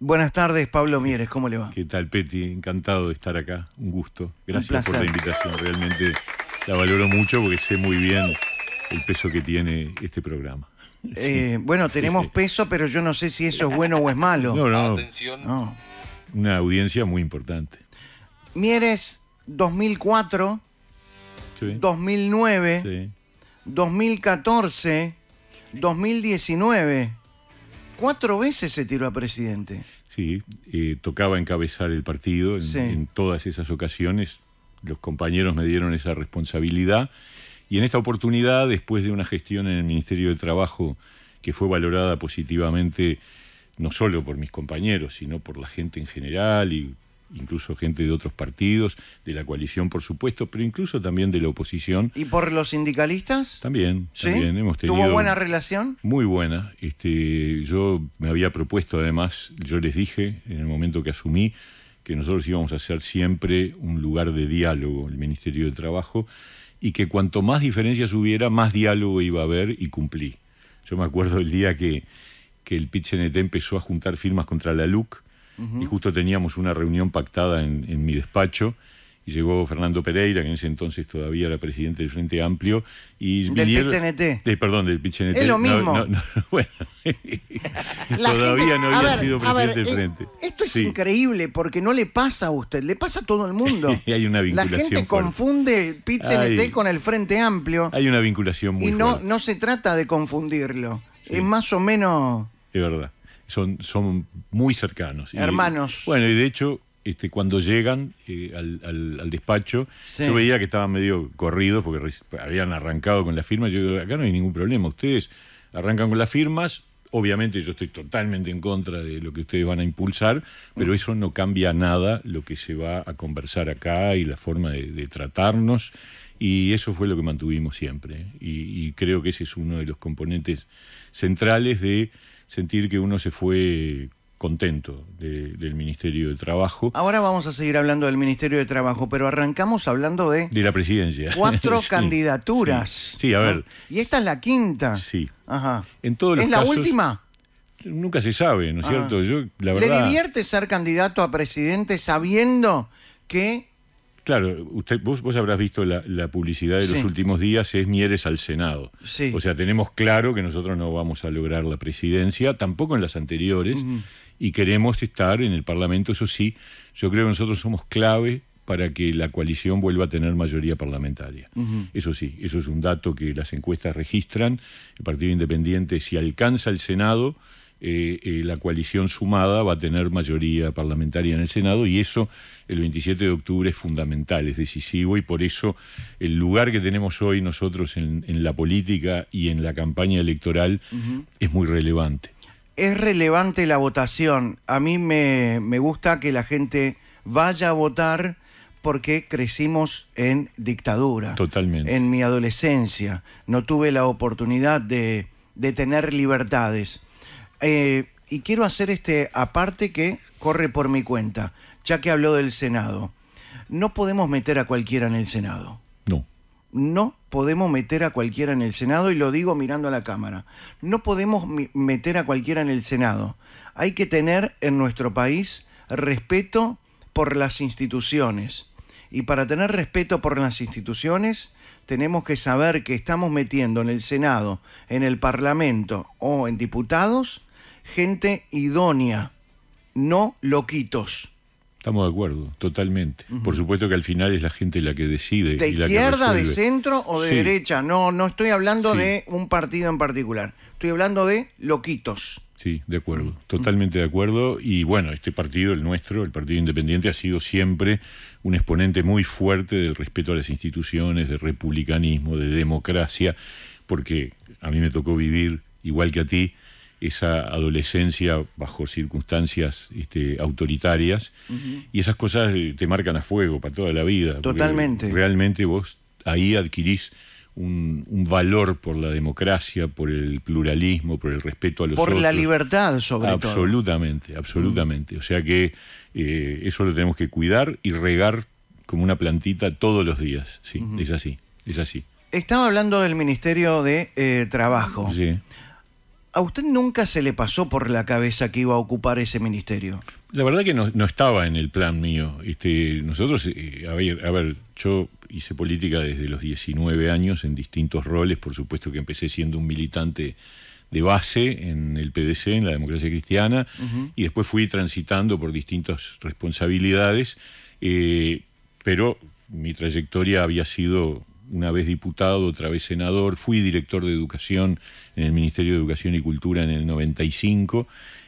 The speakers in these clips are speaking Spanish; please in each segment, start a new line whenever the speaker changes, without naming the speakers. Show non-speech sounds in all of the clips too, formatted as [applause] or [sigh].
Buenas tardes, Pablo Mieres, ¿cómo le va?
¿Qué tal, Peti? Encantado de estar acá, un gusto. Gracias por la invitación, realmente la valoro mucho porque sé muy bien el peso que tiene este programa. Eh,
bueno, tenemos peso, pero yo no sé si eso es bueno o es malo. No, no. Atención.
no. Una audiencia muy importante.
Mieres, 2004, 2009, 2014, 2019 cuatro veces se tiró a presidente.
Sí, eh, tocaba encabezar el partido en, en, todas esas ocasiones. Los compañeros me dieron esa responsabilidad. Y en esta oportunidad, después de una gestión en el Ministerio de Trabajo que fue valorada positivamente no solo por mis compañeros, sino por la gente en general y incluso gente de otros partidos, de la coalición, por supuesto, pero incluso también de la oposición. ¿Y
por los sindicalistas?
También, ¿Sí? también hemos tenido. ¿Tuvo buena relación? Muy buena. Este, yo me había propuesto, además, yo les dije en el momento que asumí que nosotros íbamos a ser siempre un lugar de diálogo, el Ministerio de Trabajo, y que cuanto más diferencias hubiera, más diálogo iba a haber y cumplí. Yo me acuerdo el día que, que el pit empezó a juntar firmas contra la LUC y justo teníamos una reunión pactada en, mi despacho. Y llegó Fernando Pereira, que en ese entonces todavía era presidente del Frente Amplio. Y del vinieron, eh, perdón, del PCNT. Es lo mismo. [laughs] todavía no había sido presidente del eh, Frente. Esto es
increíble, porque no le pasa
a usted, le pasa a todo el mundo. [laughs] hay una vinculación La gente confunde
el PCNT con el Frente
Amplio. Hay una vinculación muy Y no,
no se trata de confundirlo. Es más o menos...
Es verdad son, son muy cercanos. Hermanos. bueno, y de hecho, este, cuando llegan eh, al, al, despacho, yo veía que estaban medio corridos porque habían arrancado con las firmas. Yo digo, acá no hay ningún problema, ustedes arrancan con las firmas. Obviamente yo estoy totalmente en contra de lo que ustedes van a impulsar, pero eso no cambia nada lo que se va a conversar acá y la forma de, tratarnos. Y eso fue lo que mantuvimos siempre. y creo que ese es uno de los componentes centrales de sentir que uno se fue contento del Ministerio de Trabajo. Ahora
vamos a seguir hablando del Ministerio de Trabajo, pero arrancamos hablando de...
De la presidencia. [laughs] Cuatro
candidaturas. Sí, a ver. Y esta es la quinta. Sí. Ajá.
En todos los ¿Es la última? Nunca se sabe, ¿no es ah. cierto? Yo, la verdad... ¿Le
divierte ser candidato a presidente sabiendo que
Claro, usted, vos, vos habrás visto la, publicidad de los últimos días, es Mieres al Senado. O sea, tenemos claro que nosotros no vamos a lograr la presidencia, tampoco en las anteriores, y queremos estar en el Parlamento, eso sí, yo creo que nosotros somos clave para que la coalición vuelva a tener mayoría parlamentaria. Eso sí, eso es un dato que las encuestas registran, el Partido Independiente, si alcanza el Senado, eh, eh, la coalición sumada va a tener mayoría parlamentaria en el Senado y eso el 27 de octubre es fundamental, es decisivo y por eso el lugar que tenemos hoy nosotros en, la política y en la campaña electoral es muy relevante.
Es relevante la votación. A mí me, gusta que la gente vaya a votar porque crecimos en dictadura. Totalmente. En mi adolescencia no tuve la oportunidad de tener libertades eh, y quiero hacer este aparte que corre por mi cuenta, ya que habló del Senado. No podemos meter a cualquiera en el Senado. No. No podemos meter a cualquiera en el Senado, y lo digo mirando a la cámara. No podemos meter a cualquiera en el Senado. Hay que tener en nuestro país respeto por las instituciones. Y para tener respeto por las instituciones, tenemos que saber que estamos metiendo en el Senado, en el Parlamento o en diputados gente idónea, no loquitos.
Estamos de acuerdo, totalmente. Por supuesto que al final es la gente la que decide. ¿De izquierda, de centro
o de derecha? No, no estoy hablando de un partido en particular. Estoy hablando de loquitos.
Sí, de acuerdo, totalmente de acuerdo. Y bueno, este partido, el nuestro, el Partido Independiente, ha sido siempre un exponente muy fuerte del respeto a las instituciones, del republicanismo, de democracia, porque a mí me tocó vivir, igual que a ti, esa adolescencia bajo circunstancias este, autoritarias y esas cosas eh, te marcan a fuego para toda la vida. Totalmente. Realmente vos ahí adquirís un, valor por la democracia, por el pluralismo, por el respeto a los por otros. Por la
libertad, sobre
absolutamente, todo. Absolutamente, absolutamente. O sea que eh, eso lo tenemos que cuidar y regar como una plantita todos los días. Sí, es así, es así.
Estaba hablando del Ministerio de eh, Trabajo. Sí. ¿A usted nunca se le pasó por la cabeza que iba a ocupar ese ministerio?
La verdad que no, estaba en el plan mío. Este, nosotros, eh, a, ver, yo hice política desde los 19 años en distintos roles. Por supuesto que empecé siendo un militante de base en el PDC, en la democracia cristiana, y después fui transitando por distintas responsabilidades, eh, pero mi trayectoria había sido una vez diputado, otra vez senador, fui director de educación en el Ministerio de Educación y Cultura en el 95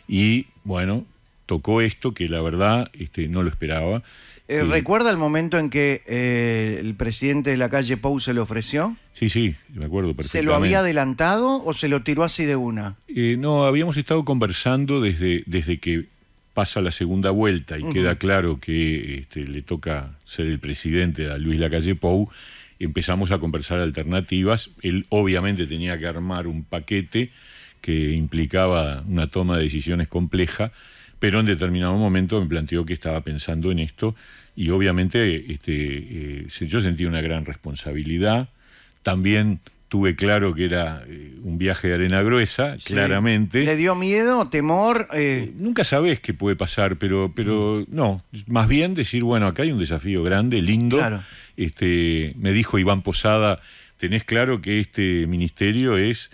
y bueno, tocó esto que la verdad este, no lo esperaba.
Eh, eh, ¿Recuerda el momento en que eh, el presidente de la calle Pou se lo ofreció?
Sí, sí, me acuerdo perfectamente. ¿Se lo había
adelantado o se lo tiró así de una?
no, habíamos estado conversando desde, desde que pasa la segunda vuelta y queda claro que este, le toca ser el presidente a Luis Lacalle Pou empezamos a conversar alternativas. Él obviamente tenía que armar un paquete que implicaba una toma de decisiones compleja, pero en determinado momento me planteó que estaba pensando en esto y obviamente este, eh, yo sentí una gran responsabilidad. También tuve claro que era eh, un viaje de arena gruesa, claramente. ¿Le dio miedo, temor? Eh? Nunca sabes qué puede pasar, pero, pero mm. no, más bien decir, bueno, acá hay un desafío grande, lindo, claro. Este, me dijo Iván Posada, tenés claro que este ministerio es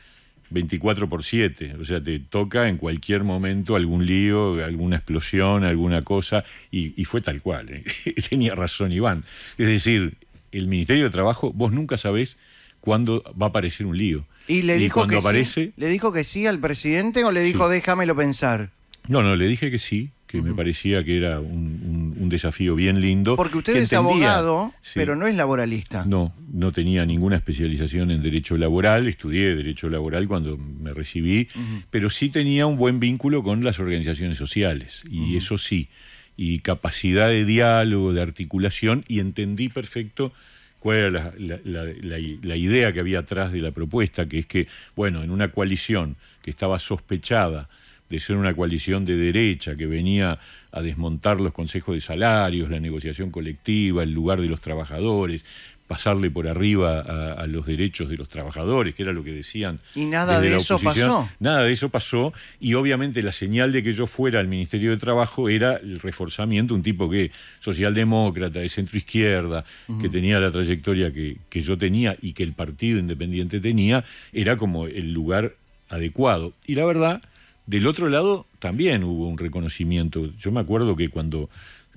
24 por 7, o sea, te toca en cualquier momento algún lío, alguna explosión, alguna cosa, y, fue tal cual, ¿eh? [laughs] tenía razón Iván. Es decir, el Ministerio de Trabajo, vos nunca sabés cuándo va a aparecer un lío. ¿Y le dijo, que, sí?
¿Le dijo que sí al presidente o le dijo déjamelo pensar?
No, no, le dije que sí, que me parecía que era un, desafío bien lindo. Porque usted es abogado,
pero no es laboralista.
No, no tenía ninguna especialización en derecho laboral, estudié derecho laboral cuando me recibí, pero sí tenía un buen vínculo con las organizaciones sociales, y eso sí, y capacidad de diálogo, de articulación, y entendí perfecto cuál era la idea que había atrás de la propuesta, que es que, bueno, en una coalición que estaba sospechada, de ser una coalición de derecha que venía a desmontar los consejos de salarios, la negociación colectiva, el lugar de los trabajadores, pasarle por arriba a, los derechos de los trabajadores, que era lo que decían. Y nada de eso pasó. Nada de eso pasó. Y obviamente la señal de que yo fuera al Ministerio de Trabajo era el reforzamiento, un tipo que socialdemócrata, de centro izquierda, que tenía la trayectoria que, que yo tenía y que el Partido Independiente tenía, era como el lugar adecuado. Y la verdad del otro lado también hubo un reconocimiento. Yo me acuerdo que cuando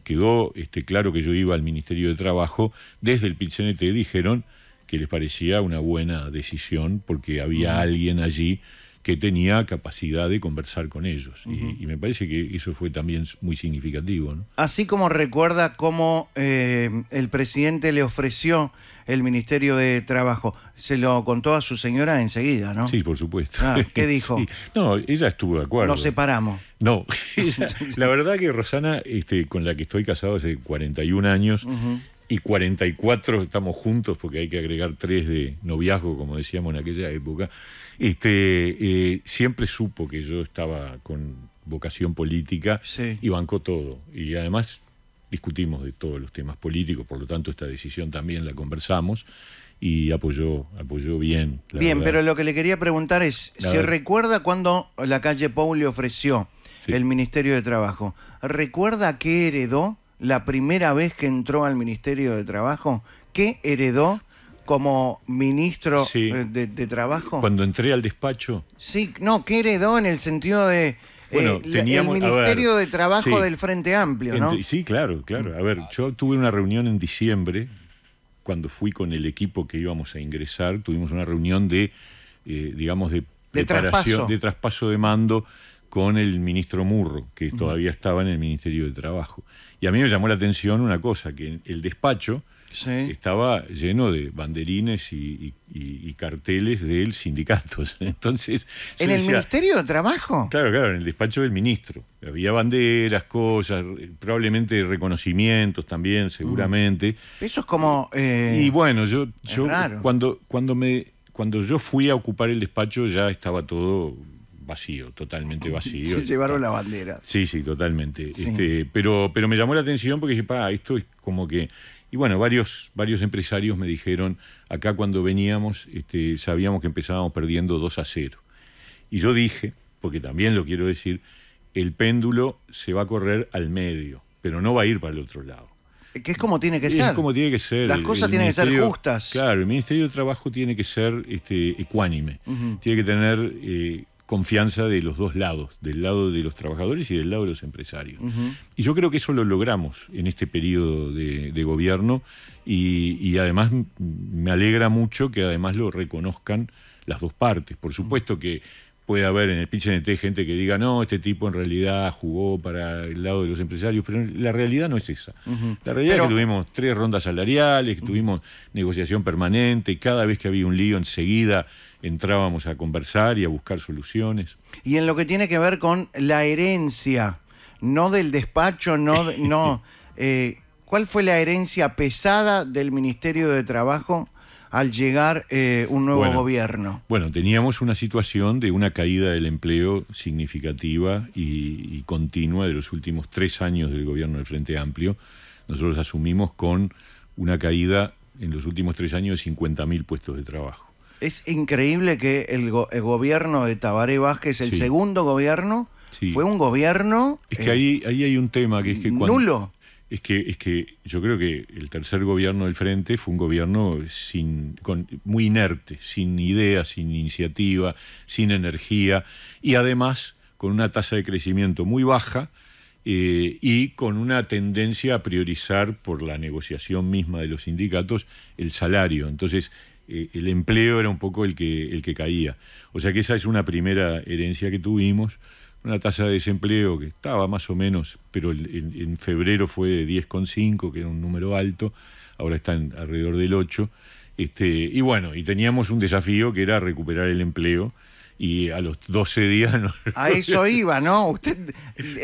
quedó este, claro que yo iba al Ministerio de Trabajo, desde el PINZENETE dijeron que les parecía una buena decisión porque había alguien allí que tenía capacidad de conversar con ellos. y, me parece que eso fue también muy significativo.
Así como recuerda cómo eh, el presidente le ofreció el Ministerio de Trabajo, se lo contó a su señora enseguida, ¿no? Sí,
por supuesto. Ah, ¿Qué [laughs] dijo? No, ella estuvo de
acuerdo. Nos separamos.
No, [laughs] la verdad que Rosana, este, con la que estoy casado hace 41 años, y 44 estamos juntos, porque hay que agregar tres de noviazgo, como decíamos en aquella época. Este, eh, siempre supo que yo estaba con vocación política y bancó todo. Y además discutimos de todos los temas políticos, por lo tanto esta decisión también la conversamos y apoyó, apoyó bien. La bien, pero lo
que le quería preguntar es, si ¿se recuerda cuando
la calle Paul
le ofreció el Ministerio de Trabajo? ¿Recuerda qué heredó la primera vez que entró al Ministerio de Trabajo? ¿Qué heredó como ministro eh, de, Trabajo?
Cuando entré al despacho.
Sí, no, que heredó en el sentido de... Eh, el Ministerio de Trabajo del Frente Amplio, ¿no?
sí, claro, claro. A ver, yo tuve una reunión en diciembre, cuando fui con el equipo que íbamos a ingresar, tuvimos una reunión de, eh, digamos, de de traspaso. de traspaso de mando con el ministro Murro, que todavía estaba en el Ministerio de Trabajo. Y a mí me llamó la atención una cosa, que el despacho estaba lleno de banderines y, carteles del sindicato. [laughs] Entonces, ¿En el Ministerio de Trabajo? Claro, claro, en el despacho del ministro. Había banderas, cosas, probablemente reconocimientos también, mm. seguramente. Eso es como... Eh, y bueno, yo, yo cuando, cuando, me, cuando yo fui a ocupar el despacho ya estaba todo vacío, totalmente [laughs] vacío. Se llevaron
la bandera.
Sí, sí, totalmente. Este, pero, pero me llamó la atención porque dije, esto es como que y bueno, varios, varios empresarios me dijeron, acá cuando veníamos este, sabíamos que empezábamos perdiendo 2 a 0. Y yo dije, porque también lo quiero decir, el péndulo se va a correr al medio, pero no va a ir para el otro lado.
Que es como tiene que ser. Es como tiene que ser. Las cosas tienen que ser
justas. Claro, el Ministerio de Trabajo tiene que ser este, ecuánime. Tiene que tener eh, confianza de los dos lados, del lado de los trabajadores y del lado de los empresarios. Y yo creo que eso lo logramos en este periodo de, gobierno y, además me alegra mucho que además lo reconozcan las dos partes. Por supuesto que puede haber en el NT gente que diga, no, este tipo en realidad jugó para el lado de los empresarios, pero la realidad no es esa. La realidad es que tuvimos tres rondas salariales, que tuvimos negociación permanente, cada vez que había un lío enseguida entrábamos a conversar y a buscar soluciones.
Y en lo que tiene que ver con la herencia, no del despacho, no... no [laughs] eh, ¿Cuál fue la herencia pesada del Ministerio de Trabajo al llegar eh, un nuevo gobierno?
Bueno, teníamos una situación de una caída del empleo significativa y, y continua de los últimos tres años del gobierno del Frente Amplio. Nosotros asumimos con una caída en los últimos tres años de 50.000 puestos de trabajo.
Es increíble que el, gobierno de Tabaré Vázquez, el segundo gobierno,
fue un gobierno. Es que eh, ahí, hay un tema que es que. Cuando, nulo. Es que, es que yo creo que el tercer gobierno del Frente fue un gobierno sin, muy inerte, sin ideas, sin iniciativa, sin energía y además con una tasa de crecimiento muy baja. Eh, y con una tendencia a priorizar por la negociación misma de los sindicatos el salario. Entonces, eh, el empleo era un poco el que, el que caía. O sea que esa es una primera herencia que tuvimos, una tasa de desempleo que estaba más o menos, pero en febrero fue de 10,5, que era un número alto, ahora está en alrededor del 8. Este, y bueno, y teníamos un desafío que era recuperar el empleo y a los 12 días... [laughs] a eso
iba, ¿no? Usted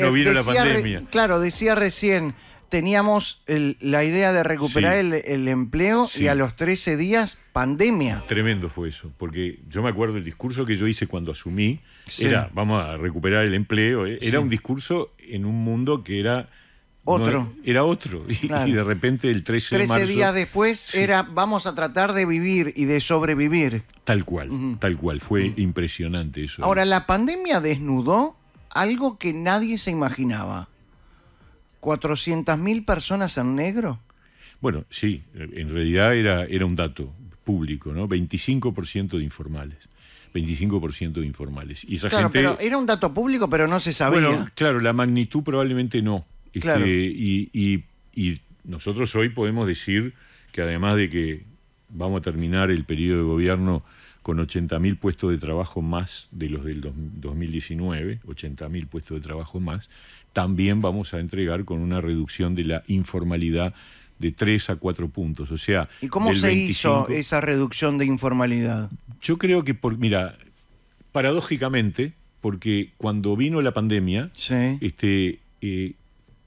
no vino eh, la pandemia.
claro, decía recién, teníamos la idea de recuperar el, empleo y a los 13 días pandemia.
Tremendo fue eso, porque yo me acuerdo el discurso que yo hice cuando asumí, era, vamos a recuperar el empleo, eh, era un discurso en un mundo que era... Otro. era otro. [laughs] Y, de repente el 13, de marzo... 13 días
después era vamos a tratar de vivir y de sobrevivir.
Tal cual, tal cual. Fue impresionante eso. Ahora,
la pandemia desnudó algo que nadie se imaginaba ¿400.000 personas en negro?
Bueno, sí, en realidad era, era un dato público, ¿no? 25% de informales. 25% de informales. claro, pero
era un dato público, pero no se sabía.
claro, la magnitud probablemente no. Este, claro. y, y nosotros hoy podemos decir que además de que vamos a terminar el periodo de gobierno con 80.000 puestos de trabajo más de los del 2019, 80.000 puestos de trabajo más, también vamos a entregar con una reducción de la informalidad de 3 a 4 puntos. O sea, ¿Y cómo se hizo esa reducción de informalidad? Yo creo que, por, mira, paradójicamente, porque cuando vino la pandemia, este, eh,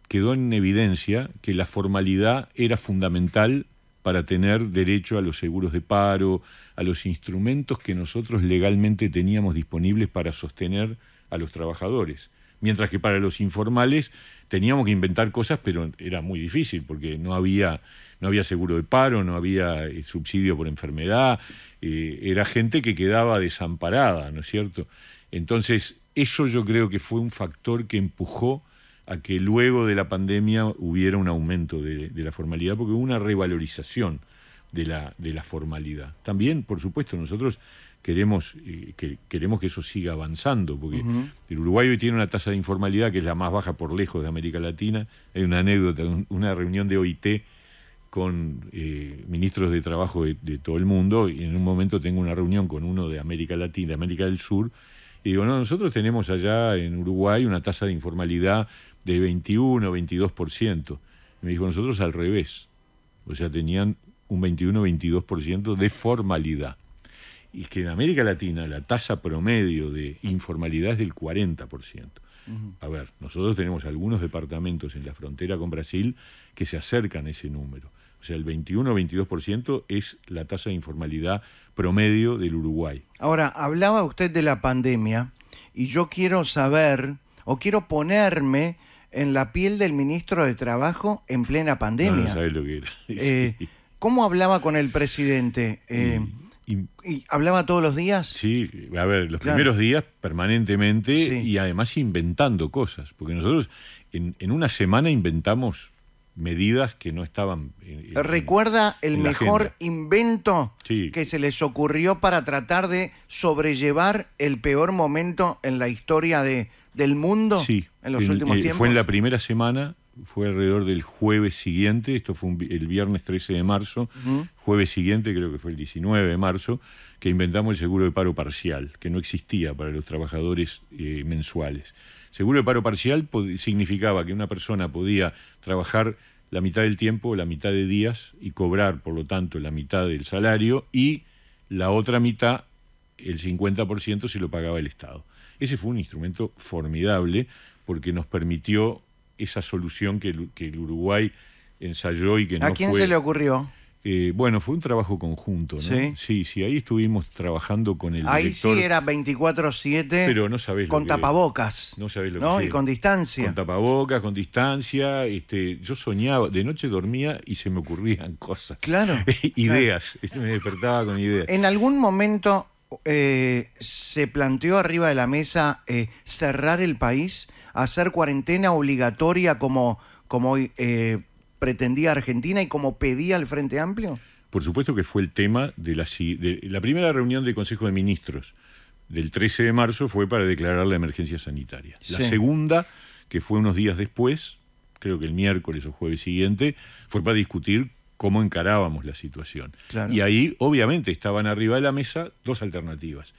quedó en evidencia que la formalidad era fundamental para tener derecho a los seguros de paro, a los instrumentos que nosotros legalmente teníamos disponibles para sostener a los trabajadores. Mientras que para los informales teníamos que inventar cosas, pero era muy difícil porque no había, no había seguro de paro, no había eh, subsidio por enfermedad, eh, era gente que quedaba desamparada, ¿no es cierto? Entonces, eso yo creo que fue un factor que empujó a que luego de la pandemia hubiera un aumento de, la formalidad, porque hubo una revalorización de la formalidad. También, por supuesto, nosotros queremos, que, queremos que eso siga avanzando, porque el Uruguay hoy tiene una tasa de informalidad que es la más baja por lejos de América Latina. Hay una anécdota, una reunión de OIT con eh, ministros de trabajo de, todo el mundo y en un momento tengo una reunión con uno de América Latina, de América del Sur, y digo, no, nosotros tenemos allá en Uruguay una tasa de informalidad de 21 o 22%. Y me dijo, nosotros al revés. O sea, tenían un 21 o 22% de formalidad y que en América Latina la tasa promedio de informalidad es del 40%. A ver, nosotros tenemos algunos departamentos en la frontera con Brasil que se acercan a ese número. O sea, el 21 o 22% es la tasa de informalidad promedio del Uruguay.
Ahora, hablaba usted de la pandemia y yo quiero saber o quiero ponerme en la piel del ministro de Trabajo en plena pandemia. No, [laughs] eh, ¿Cómo hablaba con el presidente? Eh, y, hablaba todos los días?
Sí, a ver, los primeros días permanentemente y además inventando cosas, porque nosotros en, en una semana inventamos medidas que no estaban. ¿Recuerda el mejor invento que se les ocurrió
para tratar de sobrellevar el peor momento en la historia de, del mundo en los últimos eh, tiempos? Fue en la
primera semana fue alrededor del jueves siguiente, esto fue el viernes 13 de marzo, jueves siguiente creo que fue el 19 de marzo, que inventamos el seguro de paro parcial, que no existía para los trabajadores eh, mensuales. Seguro de paro parcial significaba que una persona podía trabajar la mitad del tiempo, la mitad de días y cobrar, por lo tanto, la mitad del salario y la otra mitad, el 50%, se lo pagaba el Estado. Ese fue un instrumento formidable porque nos permitió esa solución que el, Uruguay ensayó y que no fue... ¿A quién se le ocurrió? Eh, bueno, fue un trabajo conjunto, ¿no? Sí. sí, ahí estuvimos trabajando con el ahí sí era 24-7. Con tapabocas. No sabés lo ¿no? Y con distancia. Con tapabocas, con distancia. Este, yo soñaba, de noche dormía y se me ocurrían cosas. Claro. [laughs] ideas. [laughs] Me despertaba con ideas. En
algún momento eh, se planteó arriba de la mesa eh, cerrar el país, hacer cuarentena obligatoria como, como eh, pretendía
Argentina y como pedía el Frente Amplio? Por supuesto que fue el tema de la, la primera reunión del Consejo de Ministros del 13 de marzo fue para declarar la emergencia sanitaria. La segunda, que fue unos días después, creo que el miércoles o jueves siguiente, fue para discutir cómo encarábamos la situación. Y ahí, obviamente, estaban arriba de la mesa dos alternativas.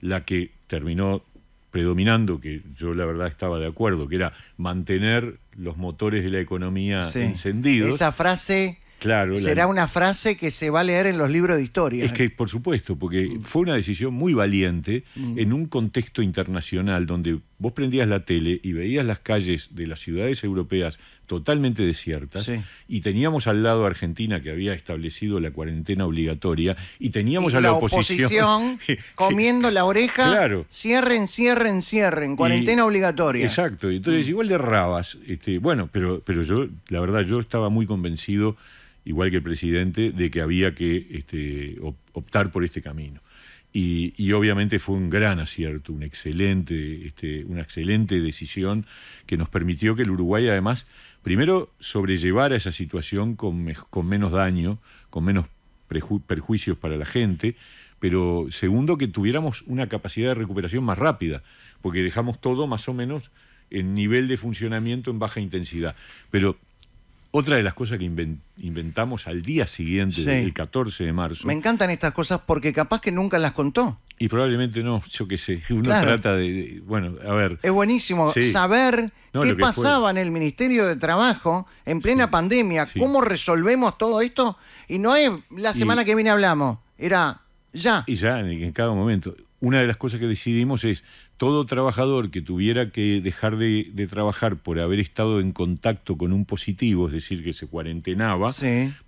La que terminó predominando, que yo la verdad estaba de acuerdo, que era mantener los motores de la economía encendidos. Esa
frase
claro, será una
frase que se va a leer en los libros de historia. Es que,
por supuesto, porque fue una decisión muy valiente mm. en un contexto internacional donde vos prendías la tele y veías las calles de las ciudades europeas totalmente desiertas y teníamos al lado a Argentina que había establecido la cuarentena obligatoria y teníamos a la, oposición, [laughs] comiendo la oreja, cierren,
cierren, cierren, cuarentena obligatoria. Exacto, entonces mm. igual
de rabas, este, bueno, pero, pero yo, la verdad, yo estaba muy convencido, igual que el presidente, de que había que este, optar por este camino. Y, obviamente fue un gran acierto, un excelente, este, una excelente decisión que nos permitió que el Uruguay además, primero, sobrellevara esa situación con, con menos daño, con menos perjuicios para la gente, pero segundo, que tuviéramos una capacidad de recuperación más rápida, porque dejamos todo más o menos en nivel de funcionamiento en baja intensidad. Pero otra de las cosas que inventamos al día siguiente, el 14 de marzo. Me
encantan estas cosas porque capaz que nunca las contó.
Y probablemente no, yo qué sé. Uno trata de, Bueno, a ver. Es buenísimo saber qué pasaba
en el Ministerio de Trabajo en plena pandemia, cómo resolvemos todo esto. Y no es la semana que viene hablamos, era
ya. Y ya, en cada momento. Una de las cosas que decidimos es todo trabajador que tuviera que dejar de, trabajar por haber estado en contacto con un positivo, es decir, que se cuarentenaba,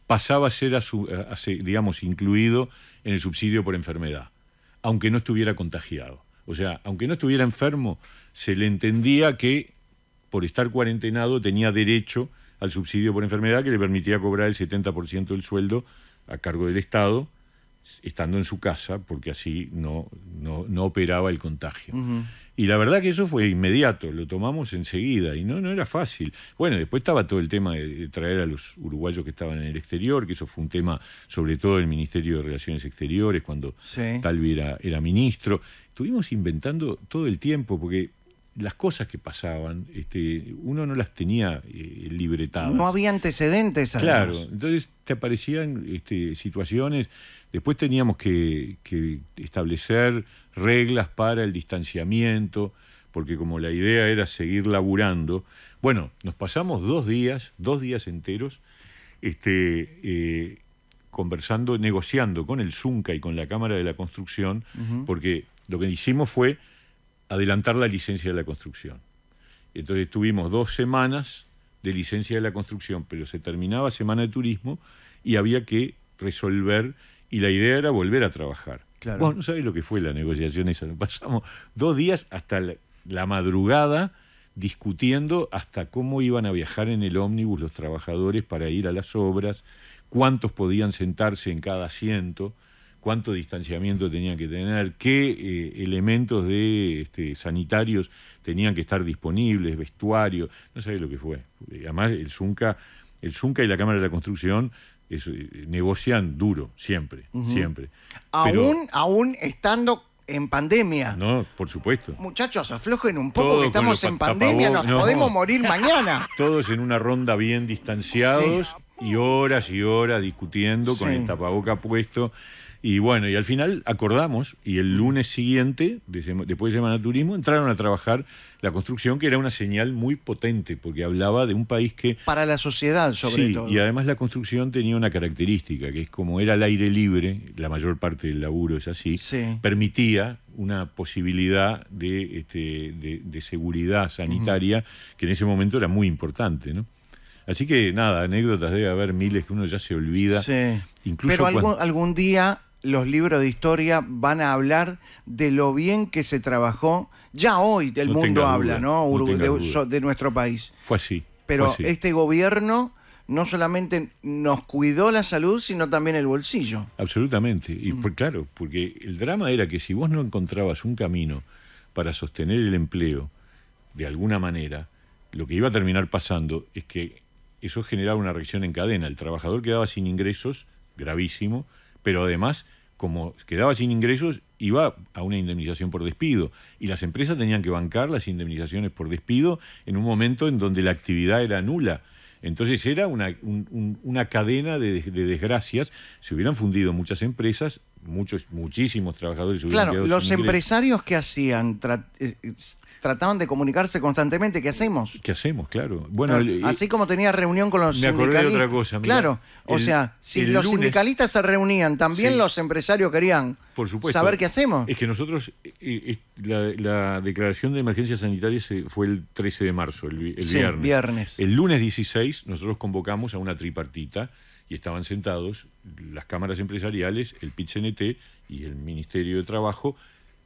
pasaba a ser, a digamos, incluido en el subsidio por enfermedad, aunque no estuviera contagiado. O sea, aunque no estuviera enfermo, se le entendía que por estar cuarentenado tenía derecho al subsidio por enfermedad que le permitía cobrar el 70% del sueldo a cargo del Estado estando en su casa, porque así no, no, operaba el contagio. Y la verdad que eso fue inmediato, lo tomamos enseguida y no, no era fácil. Bueno, después estaba todo el tema de, traer a los uruguayos que estaban en el exterior, que eso fue un tema sobre todo del Ministerio de Relaciones Exteriores, cuando sí. Talvi era ministro. Estuvimos inventando todo el tiempo, porque las cosas que pasaban, este, uno no las tenía eh, libretadas. No había
antecedentes. Claro,
entonces te aparecían este, situaciones, después teníamos que, establecer reglas para el distanciamiento, porque como la idea era seguir laburando, bueno, nos pasamos dos días, dos días enteros, este, eh, conversando, negociando con el Zunca y con la Cámara de la Construcción, porque lo que hicimos fue adelantar la licencia de la construcción. Entonces tuvimos dos semanas de licencia de la construcción, pero se terminaba semana de turismo y había que resolver, y la idea era volver a trabajar. Claro. no sabés lo que fue la negociación esa. Pasamos dos días hasta la madrugada discutiendo hasta cómo iban a viajar en el ómnibus los trabajadores para ir a las obras, cuántos podían sentarse en cada asiento cuánto distanciamiento tenían que tener, qué eh, elementos de este, sanitarios tenían que estar disponibles, vestuario, no sabés lo que fue. Eh, además, el Zunca, el y la Cámara de la Construcción eh, negocian duro, siempre, siempre. aún,
estando en pandemia.
No, por supuesto.
Muchachos, aflojen un poco que estamos en pandemia, nos podemos morir [laughs] mañana.
Todos en una ronda bien distanciados y horas y horas discutiendo con el tapaboca puesto y bueno, y al final acordamos, y el lunes siguiente, después de Semana Turismo, entraron a trabajar la construcción, que era una señal muy potente, porque hablaba de un país que... Para la sociedad, sobre sí, Y además la construcción tenía una característica, que es como era al aire libre, la mayor parte del laburo es así, permitía una posibilidad de, este, seguridad sanitaria, que en ese momento era muy importante, ¿no? Así que nada, anécdotas debe haber miles que uno ya se olvida. Sí. Pero
algún día los libros de historia van a hablar de lo bien que se trabajó. Ya hoy el mundo habla, ¿no? de, nuestro país.
Fue así. Pero este
gobierno no solamente nos cuidó la salud, sino también el bolsillo.
Absolutamente. Y mm. por, claro, porque el drama era que si vos no encontrabas un camino para sostener el empleo de alguna manera, lo que iba a terminar pasando es que eso generaba una reacción en cadena. El trabajador quedaba sin ingresos, gravísimo, pero además, como quedaba sin ingresos, iba a una indemnización por despido. Y las empresas tenían que bancar las indemnizaciones por despido en un momento en donde la actividad era nula. Entonces era una, cadena de, desgracias. Se hubieran fundido muchas empresas, muchos, muchísimos trabajadores. claro, los empresarios
que hacían eh, trataban de comunicarse constantemente. ¿Qué hacemos? ¿Qué hacemos? Claro. Bueno, así como tenía reunión con los me Acordé de otra cosa. claro, o sea, si los sindicalistas se reunían, también los empresarios querían saber qué hacemos.
Es que nosotros, eh, eh, la, declaración de emergencia sanitaria fue el 13 de marzo, el, viernes. El lunes 16 nosotros convocamos a una tripartita y estaban sentados las cámaras empresariales, el pit y el Ministerio de Trabajo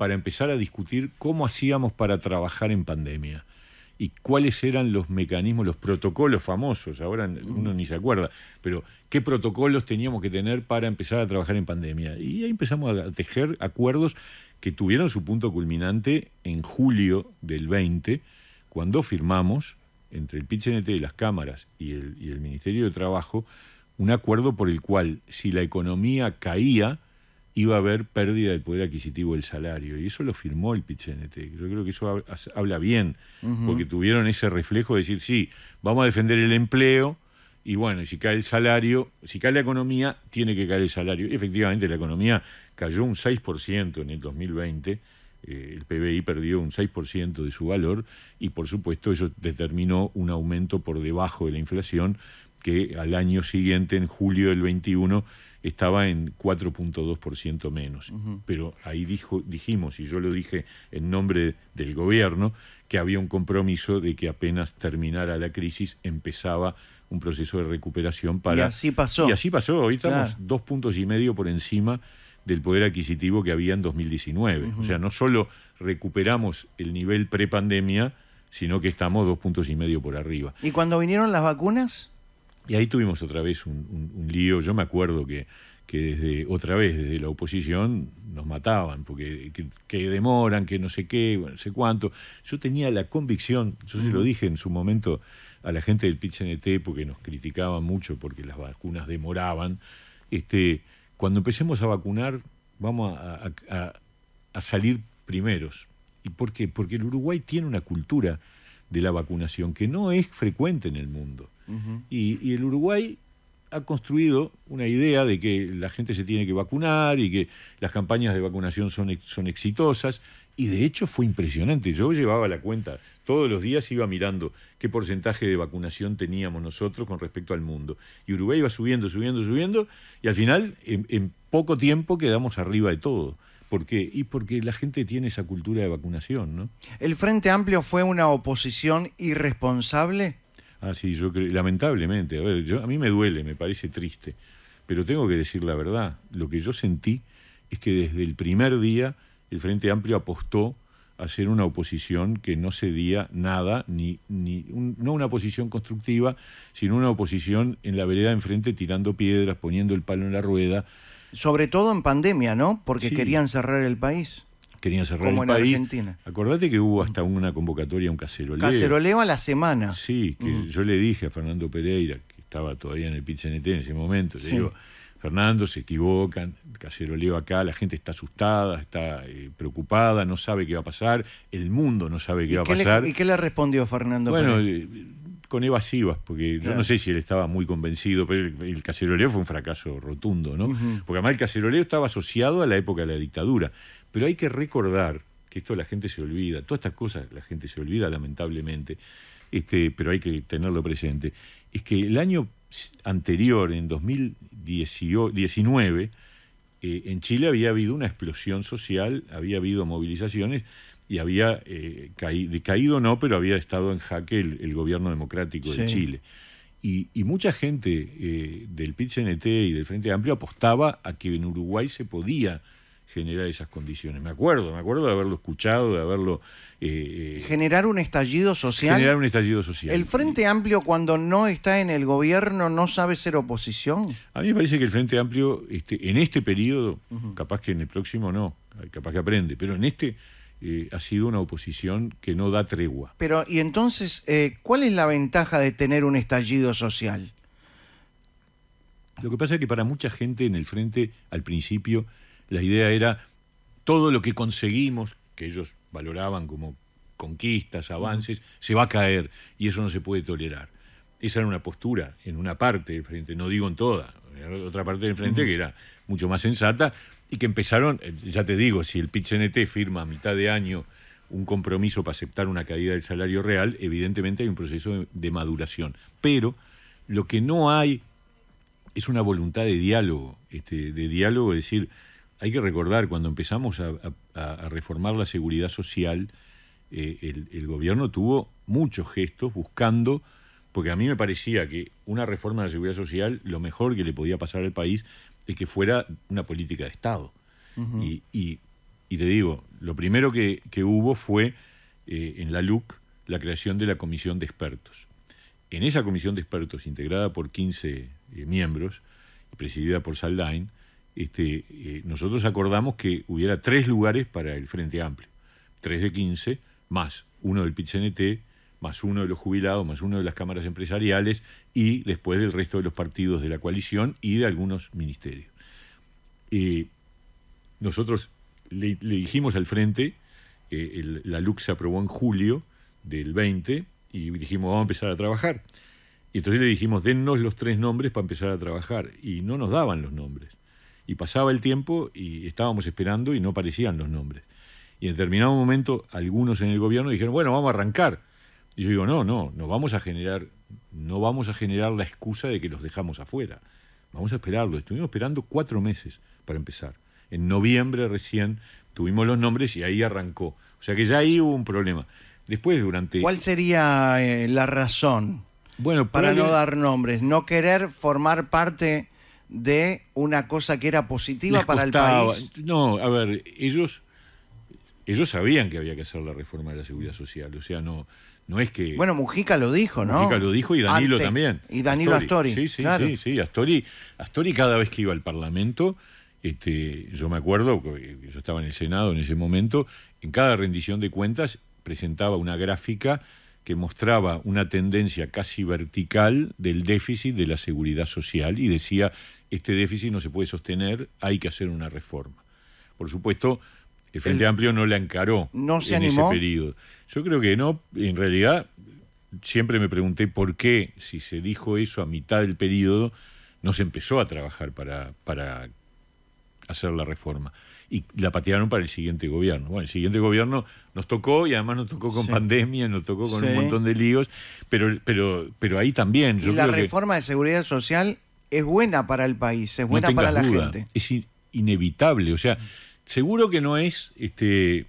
para empezar a discutir cómo hacíamos para trabajar en pandemia y cuáles eran los mecanismos, los protocolos famosos, ahora uno ni se acuerda, pero qué protocolos teníamos que tener para empezar a trabajar en pandemia. Y ahí empezamos a tejer acuerdos que tuvieron su punto culminante en julio del 20, cuando firmamos entre el pit y las cámaras y el Ministerio de Trabajo un acuerdo por el cual si la economía caía, iba a haber pérdida del poder adquisitivo del salario. Y eso lo firmó el Pichénete. Yo creo que eso habla bien, porque tuvieron ese reflejo de decir, sí, vamos a defender el empleo, y bueno, si cae el salario, si cae la economía, tiene que caer el salario. Y efectivamente, la economía cayó un 6% en el 2020, eh, el PBI perdió un 6% de su valor, y por supuesto eso determinó un aumento por debajo de la inflación, que al año siguiente, en julio del 21, estaba en 4.2% menos. Pero ahí dijo, dijimos, y yo lo dije en nombre del gobierno, que había un compromiso de que apenas terminara la crisis empezaba un proceso de recuperación para... Y así pasó. Y así pasó. Hoy estamos dos puntos y medio por encima del poder adquisitivo que había en 2019. O sea, no solo recuperamos el nivel prepandemia, sino que estamos dos puntos y medio por arriba.
¿Y cuando vinieron las vacunas?
Y ahí tuvimos otra vez un, lío. Yo me acuerdo que, otra vez, desde la oposición, nos mataban, porque que, demoran, que no sé qué, no sé cuánto. Yo tenía la convicción, yo se lo dije en su momento a la gente del pit porque nos criticaban mucho porque las vacunas demoraban. Este, cuando empecemos a vacunar, vamos a, a salir primeros. ¿Y por qué? Porque el Uruguay tiene una cultura de la vacunación que no es frecuente en el mundo y, el Uruguay ha construido una idea de que la gente se tiene que vacunar y que las campañas de vacunación son, son exitosas. Y de hecho fue impresionante. Yo llevaba la cuenta, todos los días iba mirando qué porcentaje de vacunación teníamos nosotros con respecto al mundo. Y Uruguay iba subiendo, subiendo, subiendo, y al final en, poco tiempo quedamos arriba de todo. ¿Por qué? Y porque la gente tiene esa cultura de vacunación, ¿El Frente Amplio fue una oposición irresponsable? Ah, sí, yo creo, lamentablemente, a ver, yo, a mí me duele, me parece triste, pero tengo que decir la verdad, lo que yo sentí es que desde el primer día el Frente Amplio apostó a ser una oposición que no cedía nada, ni, ni no una oposición constructiva, sino una oposición en la vereda enfrente tirando piedras, poniendo el palo en la rueda. Sobre todo en pandemia, ¿no? Porque querían cerrar el país querían cerrar Como en Argentina. Acordate que hubo hasta una convocatoria, a un caceroleo. Caceroleo a la semana. Sí, que mm. yo le dije a Fernando Pereira, que estaba todavía en el pit en ese momento, le digo, Fernando, se equivocan, caceroleo acá, la gente está asustada, está eh, preocupada, no sabe qué va a pasar, el mundo no sabe qué va a pasar. ¿Y qué le
respondió Fernando bueno,
Pereira? Eh, con evasivas, porque yo no sé si él estaba muy convencido, pero el, el caceroleo fue un fracaso rotundo, ¿no? Porque además el caceroleo estaba asociado a la época de la dictadura. Pero hay que recordar que esto la gente se olvida, todas estas cosas la gente se olvida lamentablemente, este, pero hay que tenerlo presente, es que el año anterior, en 2019, eh, en Chile había habido una explosión social, había habido movilizaciones y había eh, caído, no, pero había estado en jaque el, gobierno democrático de Chile. Y, mucha gente eh, del PIT-CNT y del Frente Amplio apostaba a que en Uruguay se podía generar esas condiciones. Me acuerdo, me acuerdo de haberlo escuchado, de haberlo... Eh, generar un estallido social. Generar un estallido social. ¿El
Frente Amplio cuando no está en el gobierno no sabe ser
oposición? A mí me parece que el Frente Amplio, este, en este periodo, capaz que en el próximo no, capaz que aprende, pero en este eh, ha sido una oposición que no da tregua.
Pero, y entonces, eh, ¿cuál es la ventaja de tener un estallido social?
Lo que pasa es que para mucha gente en el frente, al principio, la idea era todo lo que conseguimos, que ellos valoraban como conquistas, avances, se va a caer y eso no se puede tolerar. Esa era una postura en una parte del frente, no digo en toda, en otra parte del frente que era mucho más sensata, y que empezaron, eh, ya te digo, si el pit firma a mitad de año un compromiso para aceptar una caída del salario real, evidentemente hay un proceso de, maduración. Pero lo que no hay es una voluntad de diálogo, este, de diálogo, es decir, hay que recordar, cuando empezamos a, reformar la seguridad social, eh, el, el, gobierno tuvo muchos gestos buscando, porque a mí me parecía que una reforma de la seguridad social, lo mejor que le podía pasar al país es que fuera una política de Estado. y, te digo, lo primero que, hubo fue eh, en la LUC la creación de la comisión de expertos. En esa comisión de expertos, integrada por 15 eh, miembros presidida por Saldain, este, eh, nosotros acordamos que hubiera tres lugares para el Frente Amplio, tres de 15, más uno del PIT-CNT más uno de los jubilados, más uno de las cámaras empresariales y después del resto de los partidos de la coalición y de algunos ministerios. Eh, nosotros le, dijimos al frente, eh, la LUC se aprobó en julio del 20 y dijimos vamos a empezar a trabajar. Y entonces le dijimos, dennos los tres nombres para empezar a trabajar. Y no nos daban los nombres. Y pasaba el tiempo y estábamos esperando y no aparecían los nombres. Y en determinado momento algunos en el gobierno dijeron, bueno, vamos a arrancar y yo digo, no, no, no vamos a generar, no vamos a generar la excusa de que los dejamos afuera. Vamos a esperarlo. Estuvimos esperando cuatro meses para empezar. En noviembre recién tuvimos los nombres y ahí arrancó. O sea que ya ahí hubo un problema. Después, durante. ¿Cuál
sería eh, la razón bueno, para no dar nombres? No querer formar parte de una cosa que era positiva para el país.
No, a ver, ellos, ellos sabían que había que hacer la reforma de la seguridad social. O sea, no no es que. Bueno, Mujica lo dijo, ¿no? Mujica lo dijo y Danilo también. Y Danilo Astori. Sí, sí, sí, sí. Astori, Astori, cada vez que iba al Parlamento, este, yo me acuerdo, yo estaba en el Senado en ese momento, en cada rendición de cuentas presentaba una gráfica que mostraba una tendencia casi vertical del déficit de la seguridad social y decía, este déficit no se puede sostener, hay que hacer una reforma. Por supuesto, el Frente Amplio no la encaró en ese periodo. Yo creo que no, en realidad siempre me pregunté por qué, si se dijo eso a mitad del periodo, no se empezó a trabajar para, para hacer la reforma. Y la patearon para el siguiente gobierno. Bueno, el siguiente gobierno nos tocó y además nos tocó con pandemia, nos tocó con un montón de líos, pero, pero, pero ahí también. y la reforma
de seguridad social es buena para el país, es buena para la gente.
Es inevitable, o sea, seguro que no es, este,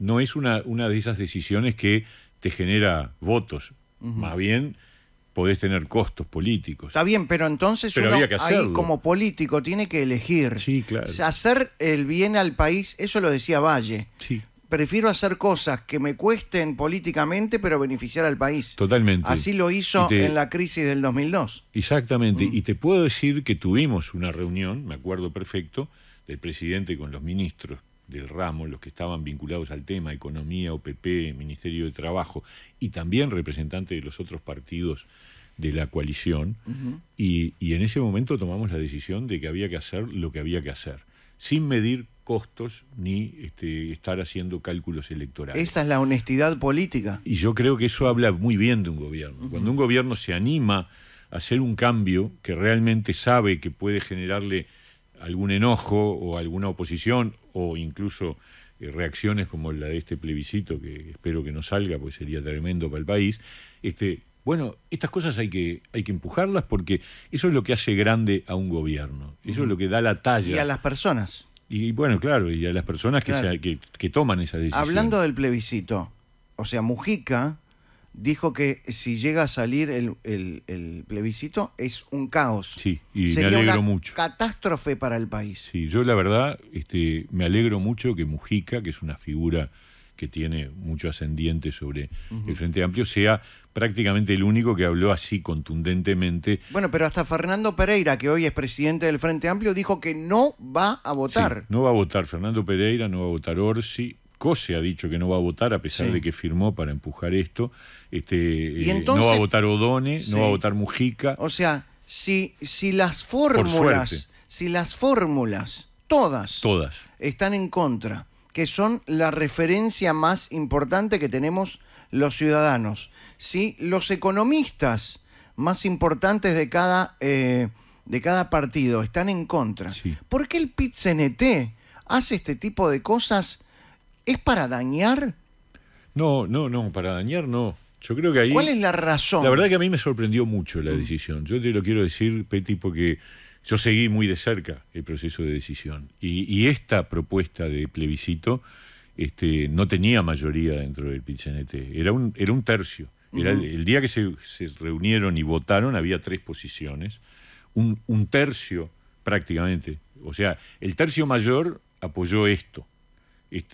no es una, una de esas decisiones que te genera votos. Más bien podés tener costos políticos. Está bien, pero entonces ahí como
político tiene que elegir. Sí, claro. Hacer el bien al país, eso lo decía Valle. Sí. Prefiero hacer cosas que me cuesten políticamente, pero beneficiar
al país. Totalmente. Así lo hizo en
la crisis del 2002.
Exactamente. Mm. Y te puedo decir que tuvimos una reunión, me acuerdo perfecto, el presidente con los ministros del ramo, los que estaban vinculados al tema, Economía, OPP, Ministerio de Trabajo, y también representantes de los otros partidos de la coalición, y, en ese momento tomamos la decisión de que había que hacer lo que había que hacer, sin medir costos ni este, estar haciendo cálculos electorales. Esa
es la honestidad política.
Y yo creo que eso habla muy bien de un gobierno. Cuando un gobierno se anima a hacer un cambio que realmente sabe que puede generarle algún enojo o alguna oposición o incluso eh, reacciones como la de este plebiscito, que espero que no salga, porque sería tremendo para el país, este, bueno, estas cosas hay que, hay que empujarlas porque eso es lo que hace grande a un gobierno, eso es lo que da la talla. Y a las personas. Y bueno, claro, y a las personas que, que, que toman esa decisión. Hablando
del plebiscito, o
sea, Mujica
dijo que si llega a salir el, plebiscito es un caos.
Sí, y Sería me alegro una mucho.
Catástrofe para el país.
Sí, yo la verdad este, me alegro mucho que Mujica, que es una figura que tiene mucho ascendiente sobre el Frente Amplio, sea prácticamente el único que habló así contundentemente.
Bueno, pero hasta Fernando Pereira, que hoy es presidente del Frente Amplio, dijo que no va a votar.
no va a votar Fernando Pereira, no va a votar Orsi, se ha dicho que no va a votar, a pesar de que firmó para empujar esto. Este, eh, no va a votar Odone, no va a votar Mujica. O sea, si, si las
fórmulas, si las fórmulas, todas, están en contra, que son la referencia más importante que tenemos los ciudadanos, si los economistas más importantes de cada, eh, de cada partido están en contra, ¿por qué el PIT-CNT hace este tipo de cosas? ¿Es para dañar?
No, no, no, para dañar no. Yo creo que ahí. ¿Cuál es la razón? La verdad que a mí me sorprendió mucho la mm. decisión. Yo te lo quiero decir, Peti, porque yo seguí muy de cerca el proceso de decisión. Y, esta propuesta de plebiscito este, no tenía mayoría dentro del Pichenete. Era un, era un tercio. el, día que se, reunieron y votaron había tres posiciones. un tercio prácticamente. O sea, el tercio mayor apoyó esto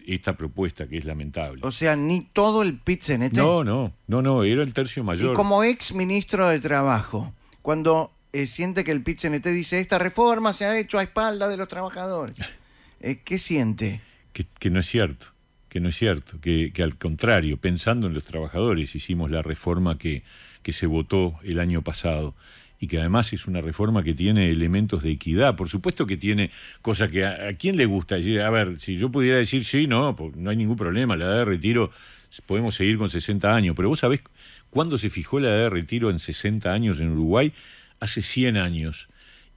esta propuesta que es lamentable.
O sea, ni todo el pit No, no, no, no,
era el tercio mayor. Y como
ex ministro de Trabajo, cuando eh, siente que el pit dice esta reforma se ha hecho a espalda de los trabajadores, [laughs] eh, ¿qué siente?
Que, no es cierto, que no es cierto, que, al contrario, pensando en los trabajadores, hicimos la reforma que, que se votó el año pasado y que además es una reforma que tiene elementos de equidad. Por supuesto que tiene cosas que a, quién le gusta decir, a ver, si yo pudiera decir sí, no, pues no hay ningún problema, la edad de retiro podemos seguir con 60 años, pero vos sabés cuándo se fijó la edad de retiro en 60 años en Uruguay, hace 100 años.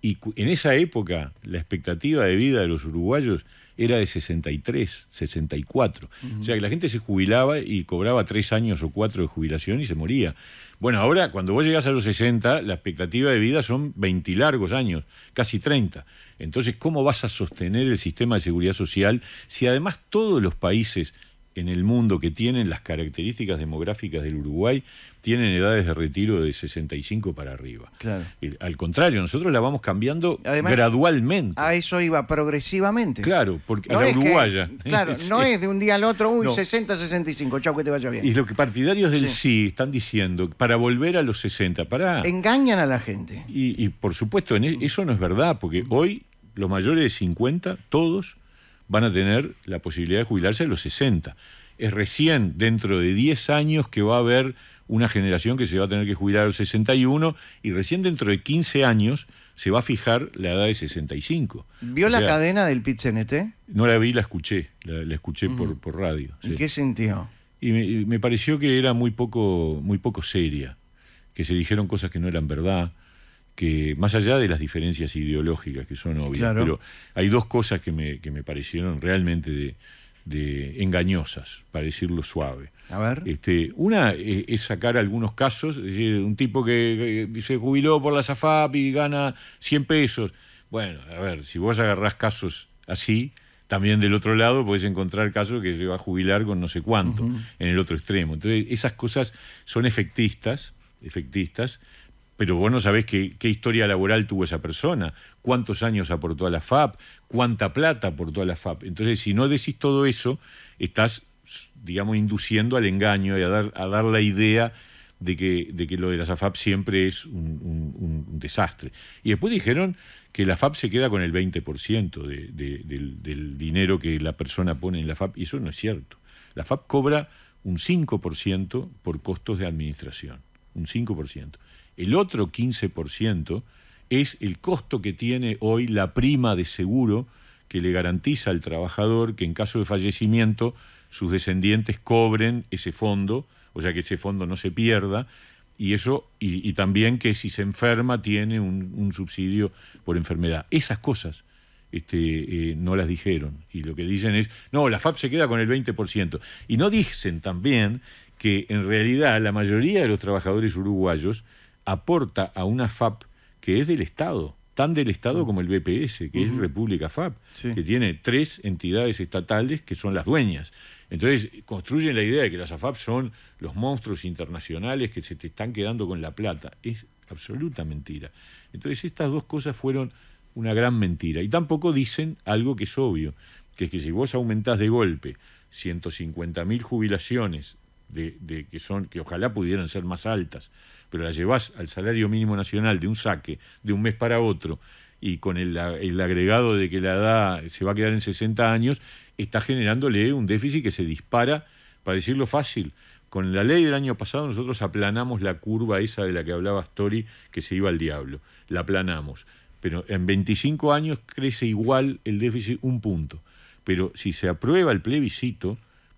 Y en esa época la expectativa de vida de los uruguayos era de 63, 64. O sea que la gente se jubilaba y cobraba tres años o cuatro de jubilación y se moría. Bueno, ahora cuando vos llegás a los 60, la expectativa de vida son 20 largos años, casi 30. Entonces, ¿cómo vas a sostener el sistema de seguridad social si además todos los países en el mundo que tienen las características demográficas del Uruguay tienen edades de retiro de 65 para arriba. Claro. Al contrario, nosotros la vamos cambiando gradualmente. A eso iba progresivamente. Claro, porque a la uruguaya. claro, [laughs] no es de
un día al otro, uy, 60, 65, chau, que te vaya bien.
Y lo que partidarios del sí. están diciendo, para volver a los 60, para... Engañan a la gente. Y, por supuesto, e, mm. eso no es verdad, porque hoy los mayores de 50, todos, van a tener la posibilidad de jubilarse a los 60. Es recién dentro de 10 años que va a haber una generación que se va a tener que jubilar a los 61 y recién dentro de 15 años se va a fijar la edad de 65.
¿Vio la cadena del pit -NT?
No la vi, la escuché, la, escuché por, por, radio. ¿Y qué
sintió?
Y me, me, pareció que era muy poco, muy poco seria, que se dijeron cosas que no eran verdad, que más allá de las diferencias ideológicas que son obvias, pero hay dos cosas que me, parecieron realmente engañosas, para decirlo suave. A ver. Este, una es, sacar algunos casos, un tipo que, se jubiló por la SAFAP y gana 100 pesos. Bueno, a ver, si vos agarrás casos así, también del otro lado podés encontrar casos que se va a jubilar con no sé cuánto en el otro extremo. Entonces, esas cosas son efectistas, efectistas, pero vos no sabés qué, historia laboral tuvo esa persona, cuántos años aportó a la FAP, cuánta plata aportó a la FAP. Entonces, si no decís todo eso, estás, digamos, induciendo al engaño y a dar, a dar la idea de que, lo de la FAP siempre es un, desastre. Y después dijeron que la FAP se queda con el 20% del, del dinero que la persona pone en la FAP, y eso no es cierto. La FAP cobra un 5% por costos de administración, un 5%. El otro 15% es el costo que tiene hoy la prima de seguro que le garantiza al trabajador que en caso de fallecimiento sus descendientes cobren ese fondo, o sea que ese fondo no se pierda, y eso, y, también que si se enferma tiene un, subsidio por enfermedad. Esas cosas este, eh, no las dijeron. Y lo que dicen es, no, la FAP se queda con el 20%. Y no dicen también que en realidad la mayoría de los trabajadores uruguayos aporta a una FAP que es del Estado, tan del Estado mm. como el BPS, que es República FAP, que tiene tres entidades estatales que son las dueñas. Entonces, construyen la idea de que las AFAP son los monstruos internacionales que se te están quedando con la plata. Es absoluta mentira. Entonces, estas dos cosas fueron una gran mentira. Y tampoco dicen algo que es obvio, que es que si vos aumentás de golpe 150.000 jubilaciones, de, que, son, que ojalá pudieran ser más altas, pero la llevas al salario mínimo nacional de un saque de un mes para otro y con el, agregado de que la edad se va a quedar en 60 años, está generándole un déficit que se dispara, para decirlo fácil. Con la ley del año pasado nosotros aplanamos la curva esa de la que hablaba Story, que se iba al diablo. La aplanamos. Pero en 25 años crece igual el déficit un punto. Pero si se aprueba el plebiscito,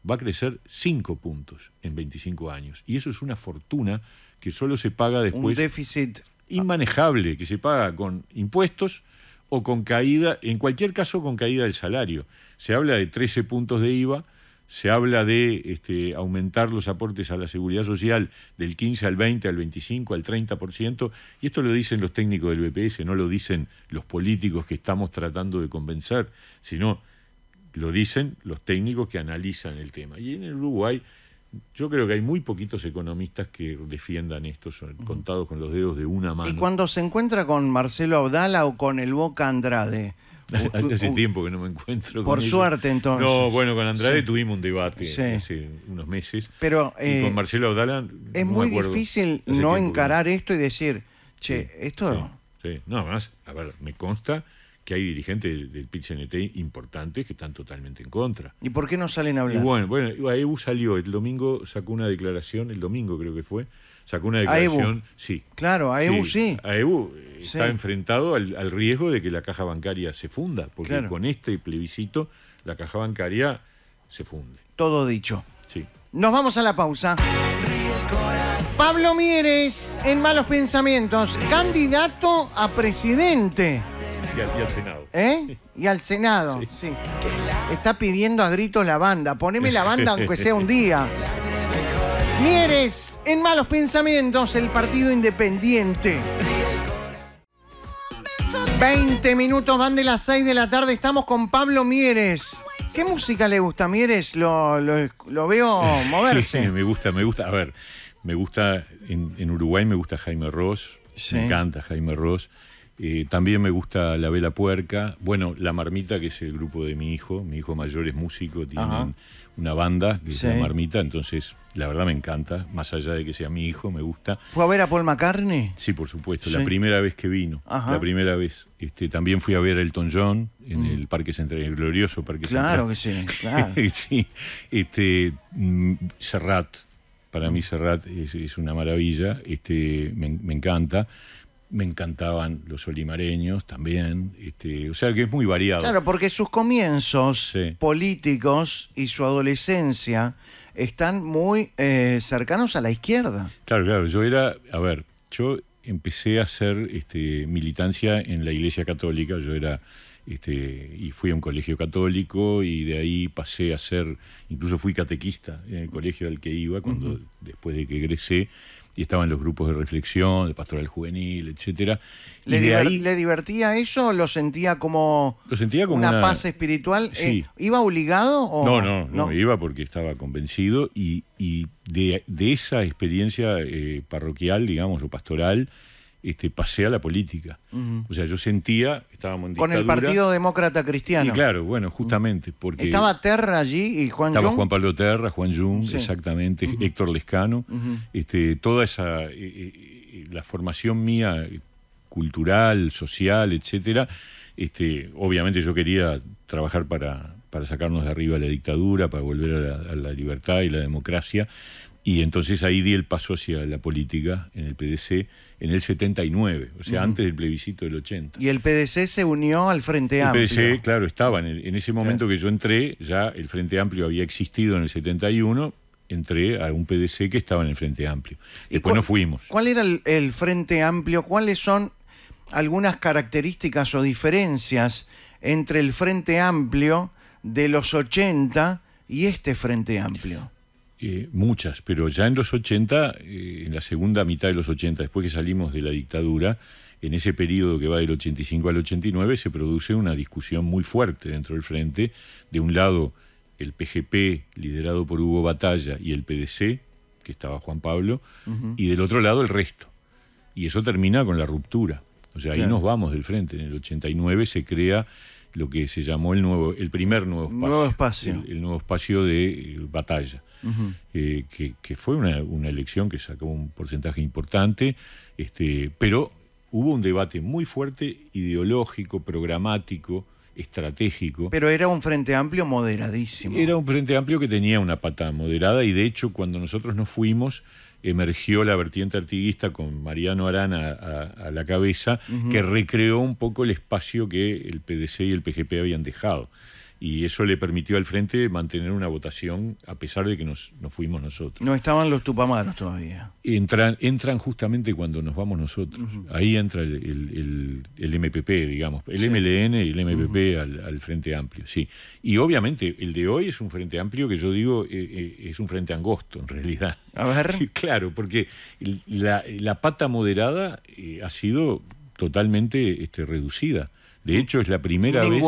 va a crecer 5 puntos en 25 años. Y eso es una fortuna que solo se paga después. Un déficit inmanejable que se paga con impuestos o con caída, en cualquier caso con caída del salario. Se habla de 13 puntos de IVA, se habla de este, aumentar los aportes a la seguridad social del 15 al 20, al 25, al 30%, y esto lo dicen los técnicos del BPS, no lo dicen los políticos que estamos tratando de convencer, sino lo dicen los técnicos que analizan el tema. Y en el Uruguay yo creo que hay muy poquitos economistas que defiendan esto, son contados con los dedos de una mano. Y cuando
se encuentra con Marcelo Audala o con el Boca Andrade. [laughs] Hace tiempo
que no me encuentro. con Por suerte entonces. No, bueno, con Andrade tuvimos un debate hace unos meses. Pero con eh, Marcelo Audala. Es muy difícil no
encarar esto y decir, che, esto... No.
Sí, no, más, a ver, me consta que hay dirigentes del, del importantes que están totalmente en contra. ¿Y por qué no salen a hablar? bueno, bueno, AEBU salió el domingo, sacó una declaración, el domingo creo que fue, sacó una declaración. sí. Claro, AEBU sí. AEBU eh, está enfrentado al, riesgo de que la caja bancaria se funda, porque con este plebiscito la caja bancaria se funde. Todo dicho. Sí. Nos vamos a la pausa.
Pablo Mieres, en Malos Pensamientos, candidato a presidente.
Y al, Senado.
¿Eh? Y al Senado, Está pidiendo a gritos la banda. Poneme la banda aunque sea un día. Mieres, en malos pensamientos, el Partido Independiente. 20 minutos van de las 6 de la tarde, estamos con Pablo Mieres. ¿Qué música le gusta a Mieres? Lo, lo, veo [laughs] moverse.
me gusta, me gusta. A ver, me gusta, en, Uruguay me gusta Jaime Ross, me encanta Jaime Ross. Eh, también me gusta La Vela Puerca. Bueno, La Marmita, que es el grupo de mi hijo. Mi hijo mayor es músico, tiene una banda que es La Marmita, entonces la verdad me encanta. Más allá de que sea mi hijo, me gusta. ¿Fue a
ver a Paul McCartney?
Sí, por supuesto. La primera vez que vino. La primera vez. Este, también fui a ver a Elton John en mm. el Parque Central, el glorioso Parque Central. Claro que sí, [laughs] claro. Este, mm, Serrat. Para mí Serrat es, una maravilla, este, me encanta me encantaban los olimareños también. Este, o sea que es muy variado. Claro,
porque sus comienzos
políticos
y su adolescencia están muy eh, cercanos a la izquierda.
Claro, claro. Yo era, a ver, yo empecé a hacer este, militancia en la Iglesia Católica. Yo era este, y fui a un colegio católico y de ahí pasé a ser, incluso fui catequista en el colegio al que iba cuando después de que egresé, y estaban los grupos de reflexión, de pastoral juvenil, etcétera. ¿Le,
divertía eso? ¿Lo sentía como,
lo sentía como una, paz
espiritual? Eh, ¿Iba obligado? O... No, no, no, no,
iba porque estaba convencido y, de, esa experiencia eh, parroquial, digamos, o pastoral, este, pasé a la política. O sea, yo sentía, estábamos Con el Partido Demócrata Cristiano. claro, bueno, justamente. porque Estaba Terra allí y Juan Estaba Juan Pablo Terra, Juan Jung, exactamente, Héctor Lescano. este, toda esa, eh, eh, eh, la formación mía cultural, social, etcétera. Este, obviamente yo quería trabajar para, para sacarnos de arriba la dictadura, para volver a la libertad y la democracia, y entonces ahí di el paso hacia la política en el PDC en el 79, o sea, antes del plebiscito del 80.
Y el PDC se unió al Frente Amplio. El
PDC, claro, estaba en, ese momento que yo entré, ya el Frente Amplio había existido en el 71, entré a un PDC que estaba en el Frente Amplio. Después nos fuimos.
¿Cuál era el Frente Amplio? ¿Cuáles son algunas características o diferencias entre el Frente Amplio de los 80 y este Frente Amplio?
Eh, muchas, pero ya en los 80, eh, en la segunda mitad de los 80, después que salimos de la dictadura, en ese periodo que va del 85 al 89, se produce una discusión muy fuerte dentro del frente. De un lado, el PGP, liderado por Hugo Batalla, y el PDC, que estaba Juan Pablo, y del otro lado el resto. Y eso termina con la ruptura. O sea, ahí nos vamos del frente. En el 89 se crea lo que se llamó el, nuevo, el primer nuevo espacio. el nuevo espacio de eh, batalla. Eh, que, fue una, elección que sacó un porcentaje importante, este, pero hubo un debate muy fuerte, ideológico, programático, estratégico. Pero
era un frente amplio moderadísimo.
Era un frente amplio que tenía una pata moderada y de hecho cuando nosotros nos fuimos emergió la vertiente artiguista con Mariano Arana a, la cabeza, que recreó un poco el espacio que el PDC y el PGP habían dejado y eso le permitió al frente mantener una votación a pesar de que nos, fuimos nosotros.
No estaban los tupamaros todavía.
Entran, entran justamente cuando nos vamos nosotros. Ahí entra el, MPP, digamos, el MLN y el MPP al, Frente Amplio, sí. Y obviamente el de hoy es un Frente Amplio que yo digo eh, eh, es un Frente Angosto en realidad. A ver. [laughs] claro, porque la, pata moderada eh, ha sido totalmente este, reducida. De hecho, es la primera vez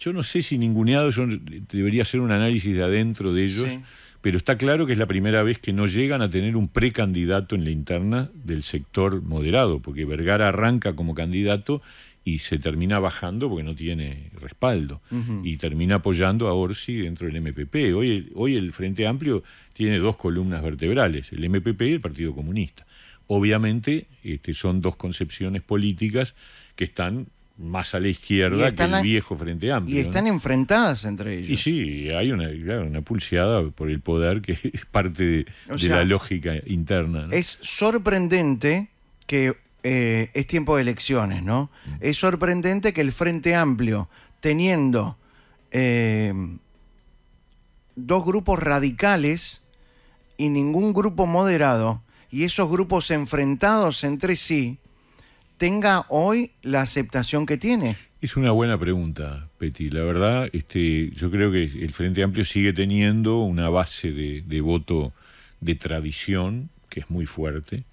yo no sé si ninguneado, yo debería hacer un análisis de adentro de ellos, pero está claro que es la primera vez que no llegan a tener un precandidato en la interna del sector moderado, porque Vergara arranca como candidato y se termina bajando porque no tiene respaldo y termina apoyando a Orsi dentro del MPP. Hoy el, Frente Amplio tiene dos columnas vertebrales, el MPP y el Partido Comunista. Obviamente este, son dos concepciones políticas que están más a la izquierda que el viejo Frente Amplio. Y están
enfrentadas entre ellos.
Y sí, hay una, una pulseada por el poder que [laughs] es parte de, la lógica interna.
Es sorprendente que eh, es tiempo de elecciones, ¿no? Mm. Es sorprendente que el Frente Amplio, teniendo eh, dos grupos radicales y ningún grupo moderado, y esos grupos enfrentados entre sí, tenga hoy la aceptación que tiene?
Es una buena pregunta, Peti. La verdad, este, yo creo que el Frente Amplio sigue teniendo una base de, voto de tradición que es muy fuerte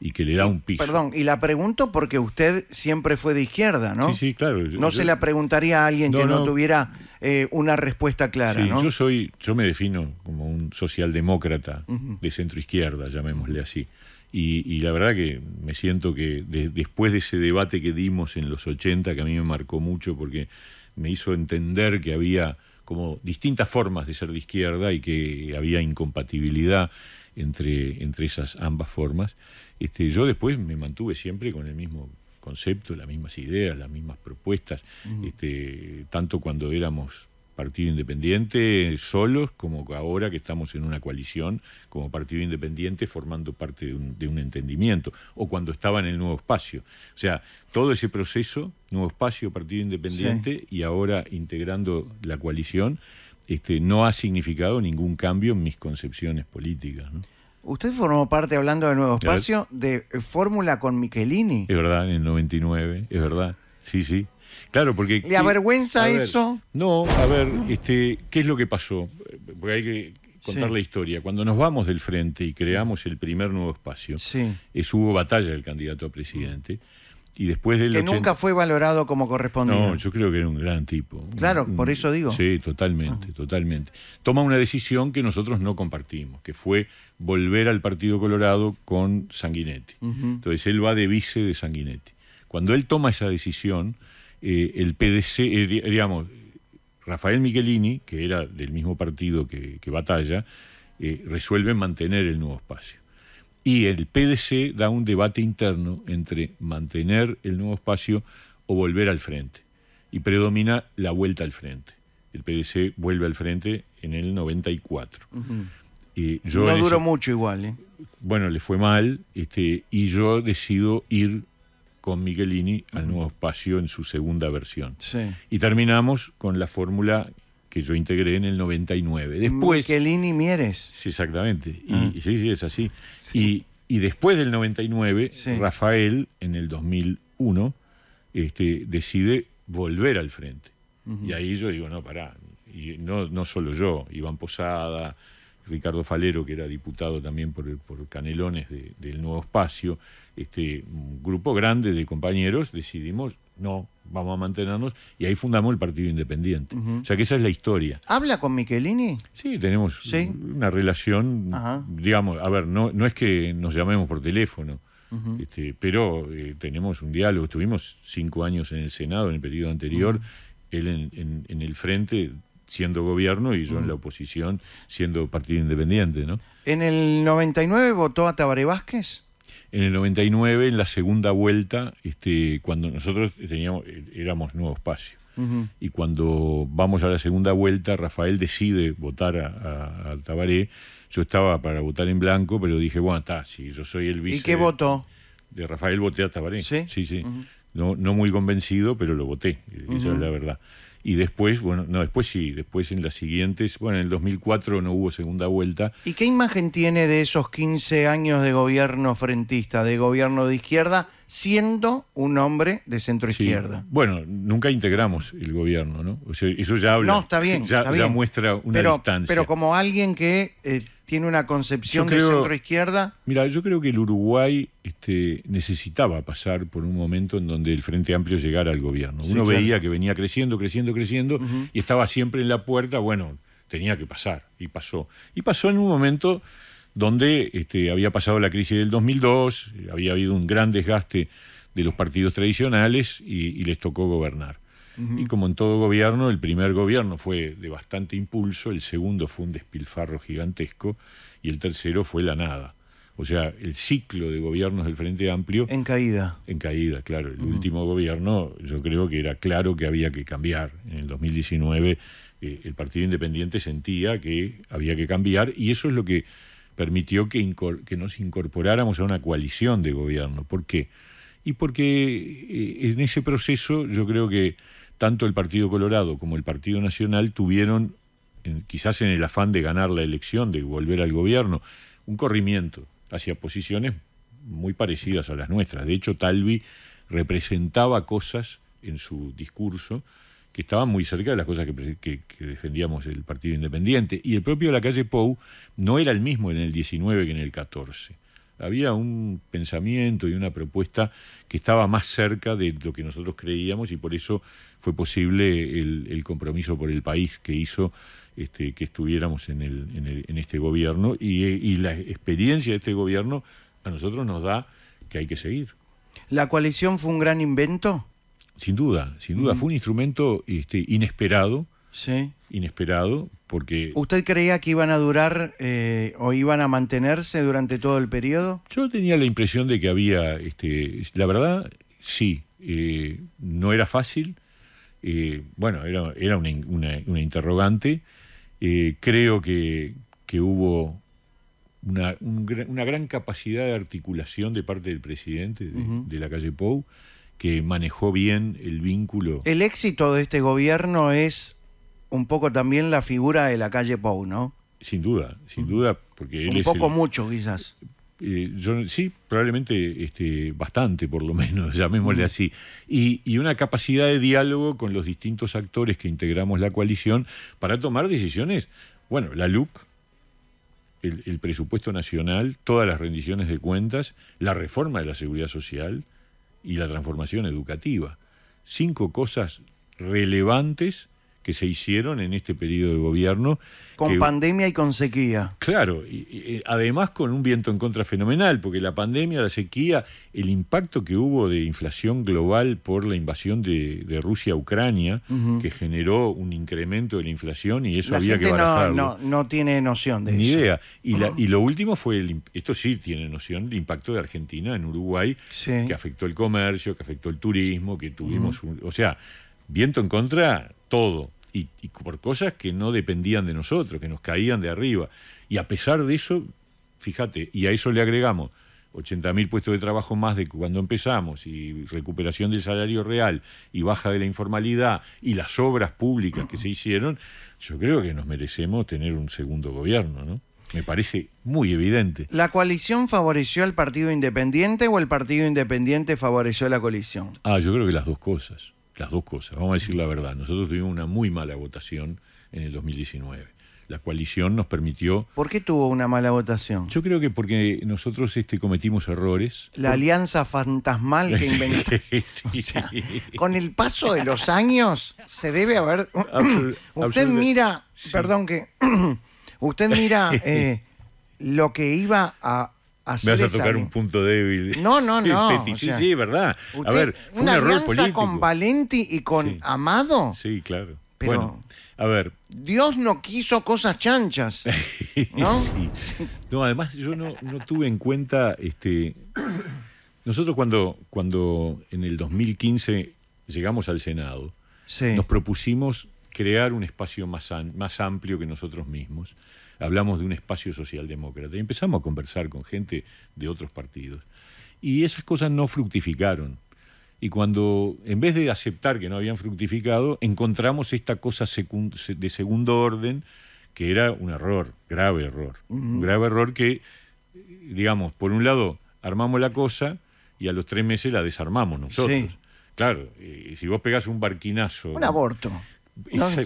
y que le da un piso. Perdón,
y la pregunto porque usted siempre fue de izquierda,
¿no? Sí, sí, claro. no se la
preguntaría a alguien que no, tuviera eh, una respuesta clara, ¿no?
Yo soy, yo me defino como un socialdemócrata de centro izquierda, llamémosle así. Y, la verdad que me siento que después de ese debate que dimos en los 80, que a mí me marcó mucho porque me hizo entender que había como distintas formas de ser de izquierda y que había incompatibilidad entre, entre esas ambas formas, este, yo después me mantuve siempre con el mismo concepto, las mismas ideas, las mismas propuestas, este, tanto cuando éramos Partido Independiente solos, como ahora que estamos en una coalición como Partido Independiente formando parte de un, entendimiento, o cuando estaba en el Nuevo Espacio. O sea, todo ese proceso, Nuevo Espacio, Partido Independiente y ahora integrando la coalición, este, no ha significado ningún cambio en mis concepciones políticas.
Usted formó parte, hablando de Nuevo Espacio,
de Fórmula con Michelini. Es verdad, en el 99, es verdad. Sí, sí. Claro, porque... ¿Le avergüenza eso? No, a ver, este, ¿qué es lo que pasó? Porque hay que contar la historia. Cuando nos vamos del frente y creamos el primer nuevo espacio, es, hubo batalla del candidato a presidente. Y después del que nunca fue
valorado como correspondiente. No, yo
creo que era un gran tipo. Claro, por eso digo. Sí, totalmente, ah. totalmente. Toma una decisión que nosotros no compartimos, que fue volver al Partido Colorado con Sanguinetti. Entonces él va de vice de Sanguinetti. Cuando él toma esa decisión, eh, el PDC, eh, digamos, Rafael Michelini, que era del mismo partido que, Batalla, eh, resuelve mantener el nuevo espacio. Y el PDC da un debate interno entre mantener el nuevo espacio o volver al frente. Y predomina la vuelta al frente. El PDC vuelve al frente en el 94. no duró mucho igual. ¿eh? Bueno, le fue mal este, y yo decido ir con Michelini al nuevo espacio en su segunda versión. Y terminamos con la fórmula que yo integré en el 99. Después, Michelini Mieres. Sí, exactamente. Y, ah. sí, es así. Y, después del 99, Rafael, en el 2001, este, decide volver al frente. Y ahí yo digo, no, pará. no, no solo yo, Iván Posada, Ricardo Falero, que era diputado también por, por Canelones del Nuevo Espacio, este, un grupo grande de compañeros, decidimos, no, vamos a mantenernos, y ahí fundamos el Partido Independiente. O sea que esa es la historia. ¿Habla con Michelini? Sí, tenemos una relación, digamos, a ver, no, no es que nos llamemos por teléfono, este, pero eh, tenemos un diálogo, estuvimos cinco años en el Senado en el periodo anterior, él en, el frente siendo gobierno y yo en mm. la oposición siendo partido independiente, ¿no?
¿En el 99 votó a Tabaré Vázquez?
En el 99, en la segunda vuelta, este, cuando nosotros teníamos, eh, éramos Nuevo Espacio. Y cuando vamos a la segunda vuelta, Rafael decide votar a, Tabaré. Yo estaba para votar en blanco, pero dije, bueno, está, si yo soy el vice. ¿Y qué votó? De Rafael voté a Tabaré. Sí, sí. no, no muy convencido, pero lo voté. Esa es la verdad y después, bueno, no, después sí, después en las siguientes, bueno, en el 2004 no hubo segunda vuelta.
¿Y qué imagen tiene de esos 15 años de gobierno frentista, de gobierno de izquierda, siendo un hombre de centro izquierda?
Bueno, nunca integramos el gobierno, ¿no? eso ya habla. No, está bien. Ya, está muestra una distancia. Pero
como alguien que eh, tiene una concepción de centro izquierda?
Mira, yo creo que el Uruguay este, necesitaba pasar por un momento en donde el Frente Amplio llegara al gobierno. Uno veía que venía creciendo, creciendo, creciendo y estaba siempre en la puerta, bueno, tenía que pasar y pasó. Y pasó en un momento donde este, había pasado la crisis del 2002, había habido un gran desgaste de los partidos tradicionales y les tocó gobernar. Y como en todo gobierno, el primer gobierno fue de bastante impulso, el segundo fue un despilfarro gigantesco y el tercero fue la nada. O sea, el ciclo de gobiernos del Frente Amplio... En caída. En caída, claro. El último gobierno yo creo que era claro que había que cambiar. En el 2019 eh, el Partido Independiente sentía que había que cambiar y eso es lo que permitió que, que, nos incorporáramos a una coalición de gobierno. ¿Por qué? Y porque eh, en ese proceso yo creo que tanto el Partido Colorado como el Partido Nacional tuvieron, quizás en el afán de ganar la elección, de volver al gobierno, un corrimiento hacia posiciones muy parecidas a las nuestras. De hecho, Talvi representaba cosas en su discurso que estaban muy cerca de las cosas que, defendíamos el Partido Independiente. Y el propio La Calle Pou no era el mismo en el 19 que en el 14 había un pensamiento y una propuesta que estaba más cerca de lo que nosotros creíamos y por eso fue posible el, compromiso por el país que hizo este, que estuviéramos en, este gobierno y, la experiencia de este gobierno a nosotros nos da que hay que seguir.
¿La coalición fue un gran invento?
Sin duda, sin duda, mm. fue un instrumento este, inesperado sí. inesperado, porque...
¿Usted creía que iban a durar eh, o iban a mantenerse durante todo el periodo?
Yo tenía la impresión de que había, este, la verdad, sí, eh, no era fácil, eh, bueno, era, una, interrogante, creo que, hubo una, gran capacidad de articulación de parte del presidente de, de la calle Pou, que manejó bien el vínculo. El éxito de este gobierno es un poco también la figura de la calle Pou, ¿no? Sin duda, sin duda, porque un poco mucho quizás. Eh, sí, probablemente este, bastante, por lo menos, [laughs] llamémosle mm. así. Y, una capacidad de diálogo con los distintos actores que integramos la coalición para tomar decisiones. Bueno, la LUC, el presupuesto nacional, todas las rendiciones de cuentas, la reforma de la seguridad social y la transformación educativa. Cinco cosas relevantes que se hicieron en este periodo de gobierno. Con pandemia y con sequía. Claro, y, eh, además con un viento en contra fenomenal, porque la pandemia, la sequía, el impacto que hubo de inflación global por la invasión de, Rusia a Ucrania, que generó un incremento de la inflación y eso había que barajarlo. No,
no, no, tiene noción de eso. Ni idea.
Y, lo último fue, el, esto sí tiene noción, el impacto de Argentina en Uruguay, que afectó el comercio, que afectó el turismo, que tuvimos, un, o sea, viento en contra todo, y, por cosas que no dependían de nosotros, que nos caían de arriba. Y a pesar de eso, fíjate, y a eso le agregamos 80.000 puestos de trabajo más de cuando empezamos, y recuperación del salario real, y baja de la informalidad, y las obras públicas que se hicieron, yo creo que nos merecemos tener un segundo gobierno, ¿no? Me parece muy evidente.
¿La coalición favoreció al Partido Independiente o el Partido Independiente favoreció a la coalición?
Ah, yo creo que las dos cosas las dos cosas. Vamos a decir la verdad, nosotros tuvimos una muy mala votación en el 2019. La coalición nos permitió... ¿Por qué tuvo una mala votación? Yo creo que porque nosotros este, cometimos errores.
La alianza fantasmal que [laughs] inventó. [laughs] con el paso de los años se debe haber... [clears throat] [clears throat] usted mira, perdón que... usted mira lo que iba a me Vas a tocar un
punto débil. No, no, [laughs] no. sí, sí, verdad. a ver, una un error político. con
Valenti
y con Amado. Sí, claro. bueno, a ver. Dios no quiso cosas chanchas. [laughs] ¿No? sí. No, además yo no, tuve en cuenta este, nosotros cuando, cuando en el 2015 llegamos al Senado, nos propusimos crear un espacio más, más amplio que nosotros mismos. Hablamos de un espacio socialdemócrata y empezamos a conversar con gente de otros partidos. Y esas cosas no fructificaron. Y cuando, en vez de aceptar que no habían fructificado, encontramos esta cosa de segundo orden, que era un error, grave error. Un grave error que, digamos, por un lado, armamos la cosa y a los tres meses la desarmamos nosotros. Claro, eh, si vos pegás un barquinazo. Un aborto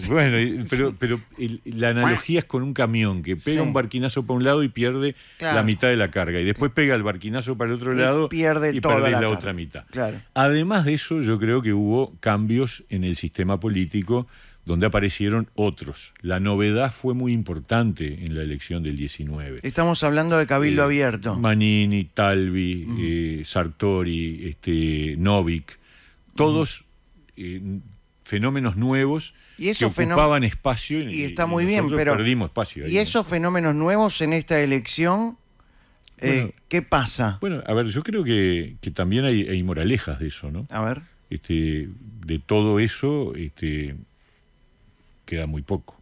bueno, pero, la analogía es con un camión que pega un barquinazo para un lado y pierde la mitad de la carga. Y después pega el barquinazo para el otro lado y pierde la, otra mitad. Además de eso, yo creo que hubo cambios en el sistema político donde aparecieron otros. La novedad fue muy importante en la elección del 19. Estamos hablando de Cabildo eh, Abierto. Manini, Talvi, mm. eh, Sartori, este, Novik, todos mm. eh, fenómenos nuevos y eso que ocupaban espacio y, y está muy bien, pero perdimos espacio. y
esos fenómenos nuevos en esta elección,
eh, ¿qué pasa? Bueno, a ver, yo creo que, también hay, moralejas de eso, ¿no? A ver. Este, de todo eso este, queda muy poco.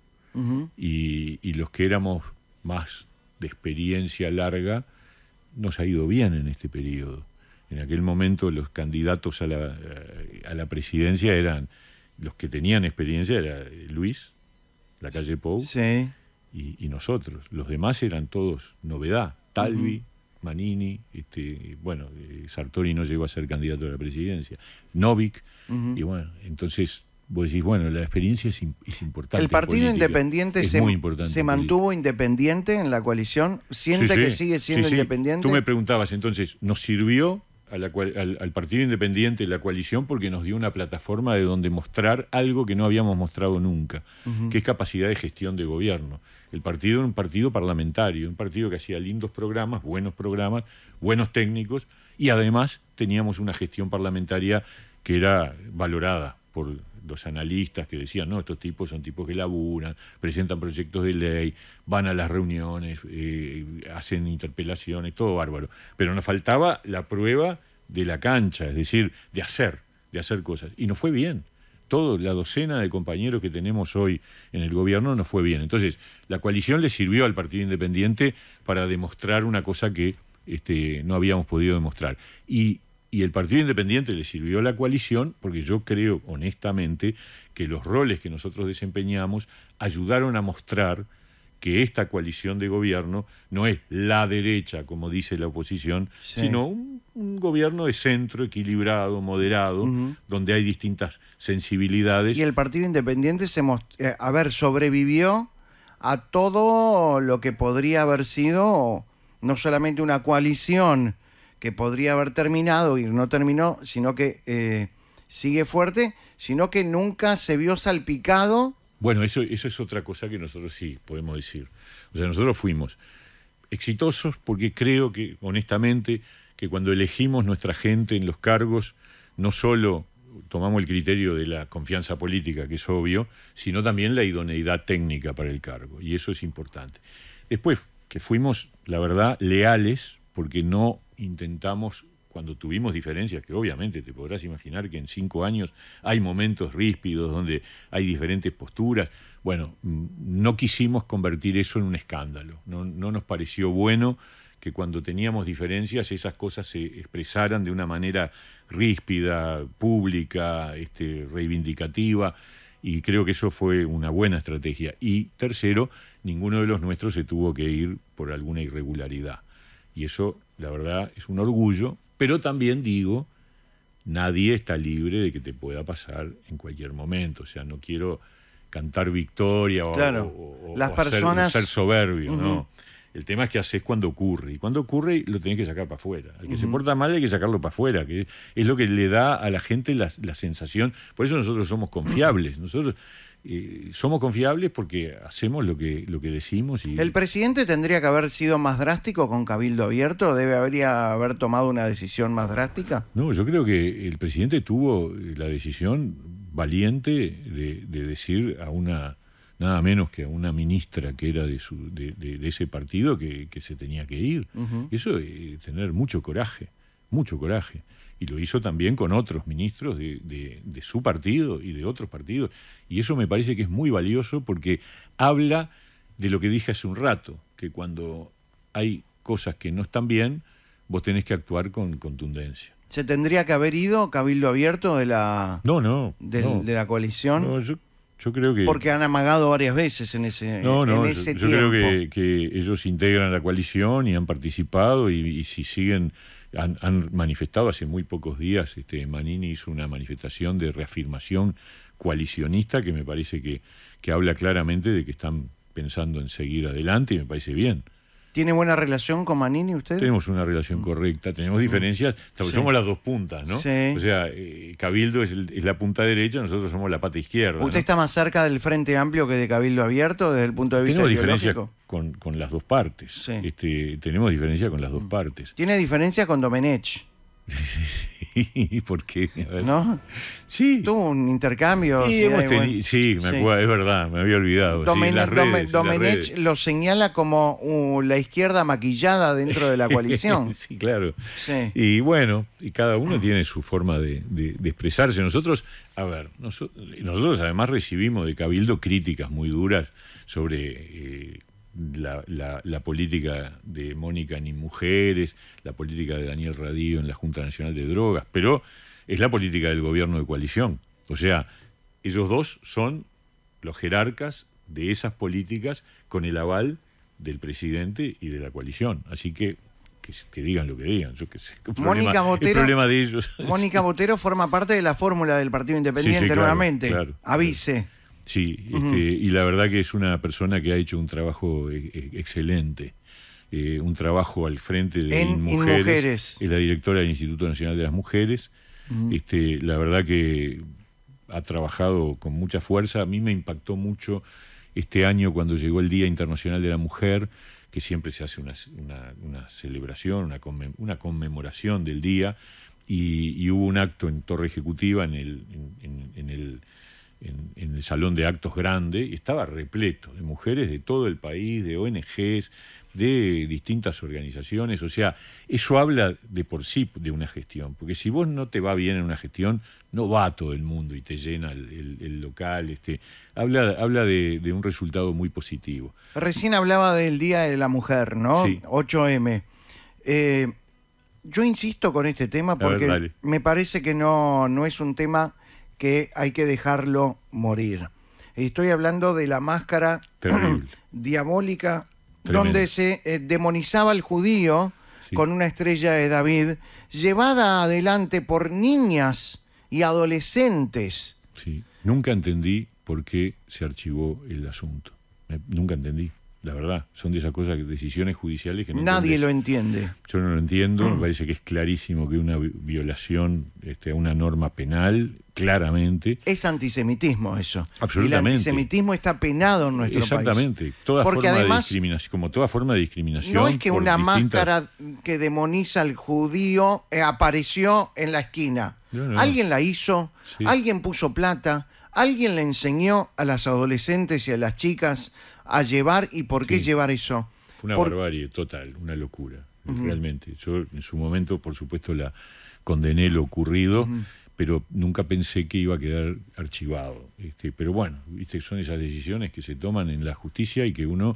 y, los que éramos más de experiencia larga, nos ha ido bien en este periodo. En aquel momento los candidatos a la, a la presidencia eran los que tenían experiencia era eh, Luis, la calle Pou, y, nosotros. Los demás eran todos novedad. Talvi, Manini, este, bueno, eh, Sartori no llegó a ser candidato a la presidencia, Novik, y bueno, entonces vos decís, bueno, la experiencia es, importante. ¿El Partido Independiente se, mantuvo
independiente en la coalición? ¿Siente que sigue siendo independiente? Tú me
preguntabas entonces, ¿nos sirvió a la, al, al, Partido Independiente de la coalición porque nos dio una plataforma de donde mostrar algo que no habíamos mostrado nunca, que es capacidad de gestión de gobierno. El partido era un partido parlamentario, un partido que hacía lindos programas, buenos programas, buenos técnicos y además teníamos una gestión parlamentaria que era valorada por los analistas que decían, no, estos tipos son tipos que laburan, presentan proyectos de ley, van a las reuniones, eh, hacen interpelaciones, todo bárbaro. Pero nos faltaba la prueba de la cancha, es decir, de hacer, de hacer cosas. Y no fue bien. Todo, la docena de compañeros que tenemos hoy en el gobierno no fue bien. Entonces, la coalición le sirvió al Partido Independiente para demostrar una cosa que este, no habíamos podido demostrar. Y y el Partido Independiente le sirvió a la coalición porque yo creo honestamente que los roles que nosotros desempeñamos ayudaron a mostrar que esta coalición de gobierno no es la derecha, como dice la oposición, sino un, gobierno de centro, equilibrado, moderado, donde hay distintas sensibilidades. Y
el Partido Independiente, se mostró eh, ver, sobrevivió a todo lo que podría haber sido no solamente una coalición, que podría haber terminado y no terminó, sino que eh, sigue fuerte, sino que nunca se vio salpicado.
Bueno, eso, eso es otra cosa que nosotros sí podemos decir. O sea, nosotros fuimos exitosos porque creo que, honestamente, que cuando elegimos nuestra gente en los cargos, no solo tomamos el criterio de la confianza política, que es obvio, sino también la idoneidad técnica para el cargo, y eso es importante. Después, que fuimos, la verdad, leales, porque no intentamos, cuando tuvimos diferencias, que obviamente te podrás imaginar que en cinco años hay momentos ríspidos donde hay diferentes posturas, bueno, mm, no quisimos convertir eso en un escándalo, no, nos pareció bueno que cuando teníamos diferencias esas cosas se expresaran de una manera ríspida, pública, este, reivindicativa, y creo que eso fue una buena estrategia. Y tercero, ninguno de los nuestros se tuvo que ir por alguna irregularidad. Y eso la verdad es un orgullo, pero también digo, nadie está libre de que te pueda pasar en cualquier momento, o sea, no quiero cantar victoria o, ser, soberbio, ¿no? El tema es que haces cuando ocurre. Y cuando ocurre, lo tenés que sacar para afuera. Al que se porta mal, hay que sacarlo para afuera, que es lo que le da a la gente la, sensación. Por eso nosotros somos confiables. Nosotros eh, somos confiables porque hacemos lo que, lo que decimos. Y...
¿El presidente tendría que haber sido más drástico con Cabildo Abierto? ¿Debe habría haber tomado una decisión más drástica?
No, yo creo que el presidente tuvo eh, la decisión valiente de, decir a una, nada menos que a una ministra que era de, ese partido que, se tenía que ir. Eso es tener mucho coraje, mucho coraje y lo hizo también con otros ministros de, su partido y de otros partidos. Y eso me parece que es muy valioso porque habla de lo que dije hace un rato, que cuando hay cosas que no están bien, vos tenés que actuar con contundencia.
¿Se tendría que haber ido Cabildo Abierto de la, no, no, de, la coalición? yo, creo que... Porque han amagado varias veces en ese, yo, tiempo. Yo creo
que, ellos integran la coalición y han participado y si siguen han, manifestado hace muy pocos días, este, Manini hizo una manifestación de reafirmación coalicionista que me parece que, que habla claramente de que están pensando en seguir adelante y me parece bien. ¿Tiene buena relación con Manini usted? Tenemos una relación correcta, tenemos mm. diferencias, somos las dos puntas, ¿no? Sí. O sea, eh, Cabildo es, la punta derecha, nosotros somos la pata izquierda. ¿Usted está
más cerca del Frente Amplio que de Cabildo Abierto desde el punto de vista tenemos diferencias
con, las dos partes. Este, tenemos diferencias con las dos mm. partes. ¿Tiene diferencias con Domenech? [laughs] ¿Por qué? ¿No? Sí. Tuvo un
intercambio. Sí, me es
verdad, me había olvidado. Domenech,
lo señala como uh, la izquierda maquillada dentro de la [laughs] coalición.
sí, claro. Y bueno, y cada uno tiene su forma de, expresarse. Nosotros, a ver, nosotros, además recibimos de Cabildo críticas muy duras sobre eh, la, política de Mónica Ni Mujeres, la política de Daniel Radío en la Junta Nacional de Drogas, pero es la política del gobierno de coalición. O sea, ellos dos son los jerarcas de esas políticas con el aval del presidente y de la coalición. Así que que, digan lo que digan. Yo que Mónica Botero, de ellos. Mónica [laughs]
Botero forma parte de la fórmula del Partido Independiente nuevamente.
Avise. Sí, este, y la verdad que es una persona que ha hecho un trabajo e, e, excelente. Eh, un trabajo al frente de Mujeres, Es la directora del Instituto Nacional de las Mujeres. este, la verdad que ha trabajado con mucha fuerza. A mí me impactó mucho este año cuando llegó el Día Internacional de la Mujer, que siempre se hace una, celebración, una, conmemoración del día, y, hubo un acto en Torre Ejecutiva, en el en, el salón de actos grande, estaba repleto de mujeres de todo el país, de ONGs, de distintas organizaciones. O sea, eso habla de por sí de una gestión, porque si vos no te va bien en una gestión, no va todo el mundo y te llena el, local. Este, habla habla de, un resultado muy positivo.
Recién hablaba del Día de la Mujer, ¿no? Sí. 8M. Eh, yo insisto con este tema porque me parece que no, no es un tema que hay que dejarlo morir. Estoy hablando de la máscara [clears throat] diabólica, donde se eh, demonizaba al judío con una estrella de David, llevada adelante por niñas y adolescentes.
Sí, nunca entendí por qué se archivó el asunto. nunca entendí la verdad. Son de esas cosas, decisiones judiciales que no nadie
lo entiende.
Yo no lo entiendo, me mm. parece que es clarísimo que una violación a este, una norma penal, claramente.
Es antisemitismo
eso. Absolutamente. Y el
antisemitismo está penado en nuestro país. Exactamente.
como toda forma de discriminación. No es que una máscara
que demoniza al judío eh, apareció en la esquina. Alguien la hizo, alguien puso plata, alguien le enseñó a las adolescentes y a las chicas a llevar y por qué llevar eso. una
barbarie total, una locura, realmente. Yo en su momento, por supuesto, la condené lo ocurrido, pero nunca pensé que iba a quedar archivado. Este, pero bueno, viste, son esas decisiones que se toman en la justicia y que uno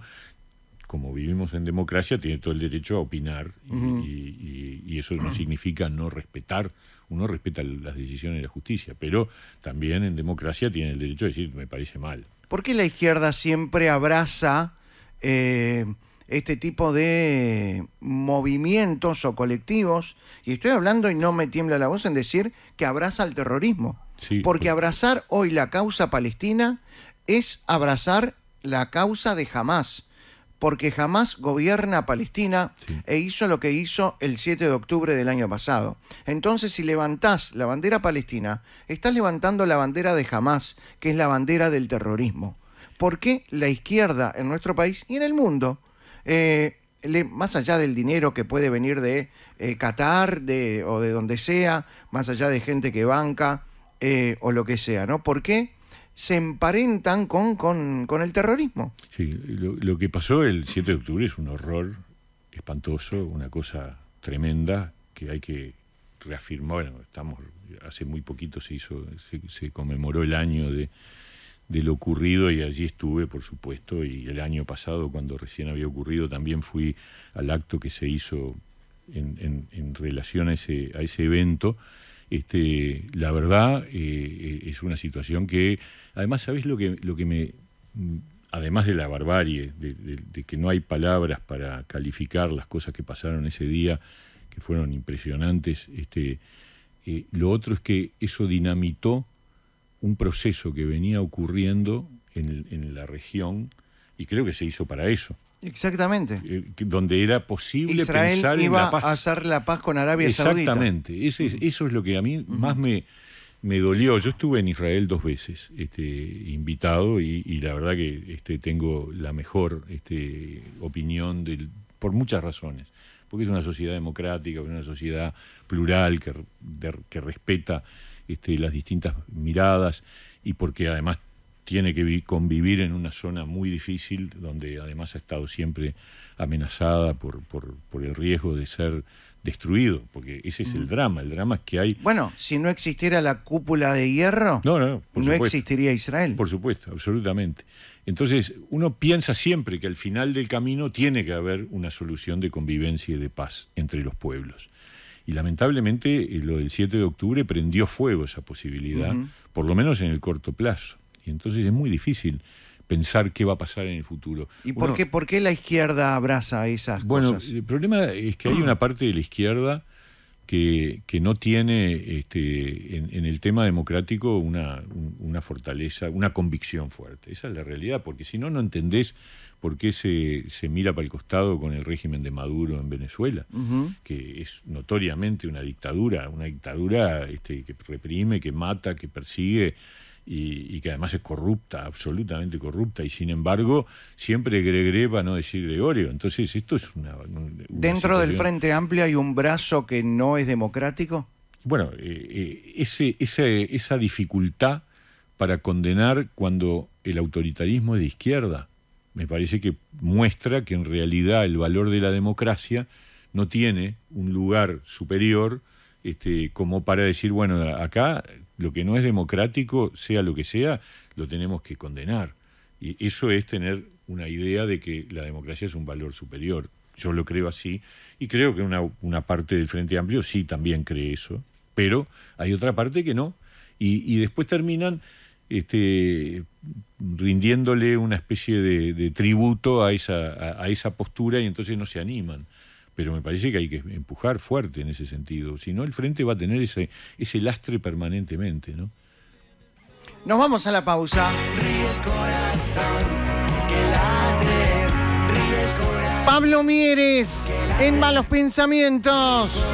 como vivimos en democracia, tiene todo el derecho a opinar y, y eso no significa no respetar. Uno respeta las decisiones de la justicia, pero también en democracia tiene el derecho a decir me parece mal.
¿Por qué la izquierda siempre abraza eh, este tipo de movimientos o colectivos? Y estoy hablando y no me tiembla la voz en decir que abraza el terrorismo. porque pues. abrazar hoy la causa palestina es abrazar la causa de jamás porque jamás gobierna Palestina e hizo lo que hizo el 7 de octubre del año pasado. Entonces, si levantás la bandera palestina, estás levantando la bandera de jamás, que es la bandera del terrorismo. ¿Por qué la izquierda en nuestro país y en el mundo eh, más allá del dinero que puede venir de eh, Qatar o de donde sea, más allá de gente que banca eh, o lo que sea, ¿no? ¿Por qué se emparentan con, con, el terrorismo.
Sí, lo, que pasó el 7 de octubre es un horror espantoso, una cosa tremenda que hay que reafirmar. estamos, hace muy poquito se hizo, se, conmemoró el año de, de lo ocurrido y allí estuve, por supuesto, y el año pasado, cuando recién había ocurrido, también fui al acto que se hizo en, en, relación a ese, a ese evento este, la verdad eh, es una situación que, además, sabéis lo que, lo que me... Mm, además de la barbarie, de, que no hay palabras para calificar las cosas que pasaron ese día, que fueron impresionantes, este, eh, lo otro es que eso dinamitó un proceso que venía ocurriendo en la región y creo que se hizo para eso Exactamente. Eh, donde era posible pensar en la paz. a hacer
la paz con Arabia Saudita. Exactamente. Eso es,
eso es lo que a mí más me, me dolió. Yo estuve en Israel dos veces, este, invitado, y, la verdad que este, tengo la mejor este, opinión del, por muchas razones. Porque es una sociedad democrática, una sociedad plural que, que respeta este, las distintas miradas y porque además tiene que convivir en una zona muy difícil, donde además ha estado siempre amenazada por, por, el riesgo de ser destruido, porque ese es el mm. drama, el drama es que hay... Bueno, si no existiera la
cúpula de hierro,
no, existiría Israel. Por supuesto, absolutamente. Entonces, uno piensa siempre que al final del camino tiene que haber una solución de convivencia y de paz entre los pueblos. Y lamentablemente eh, lo del 7 de octubre prendió fuego esa posibilidad, por lo menos en el corto plazo entonces es muy difícil pensar qué va a pasar en el futuro. ¿Y por, qué,
por qué la izquierda abraza esas cosas? Bueno, el problema
es que hay una parte de la izquierda que, no tiene este, en, el tema democrático una, una, fortaleza, una convicción fuerte. Esa es la realidad, porque si no, no entendés por qué se, mira para el costado con el régimen de Maduro en Venezuela, que es notoriamente una dictadura, una dictadura este, que reprime, que mata, que persigue y, que además es corrupta, absolutamente corrupta, y sin embargo siempre Gregre a no decir Gregorio. Entonces esto es una... ¿Dentro del Frente
Amplio hay un brazo que no es democrático?
Bueno, eh, eh, ese, esa, esa dificultad para condenar cuando el autoritarismo es de izquierda, me parece que muestra que en realidad el valor de la democracia no tiene un lugar superior este, como para decir, bueno, acá lo que no es democrático, sea lo que sea, lo tenemos que condenar. Y eso es tener una idea de que la democracia es un valor superior. Yo lo creo así y creo que una, una parte del Frente Amplio sí también cree eso, pero hay otra parte que no. Y, y después terminan este, rindiéndole una especie de, tributo a esa, a esa postura y entonces no se animan pero me parece que hay que empujar fuerte en ese sentido, si no el frente va a tener ese, ese lastre permanentemente, ¿no?
Nos vamos a la pausa. Pablo Mieres en Malos Pensamientos.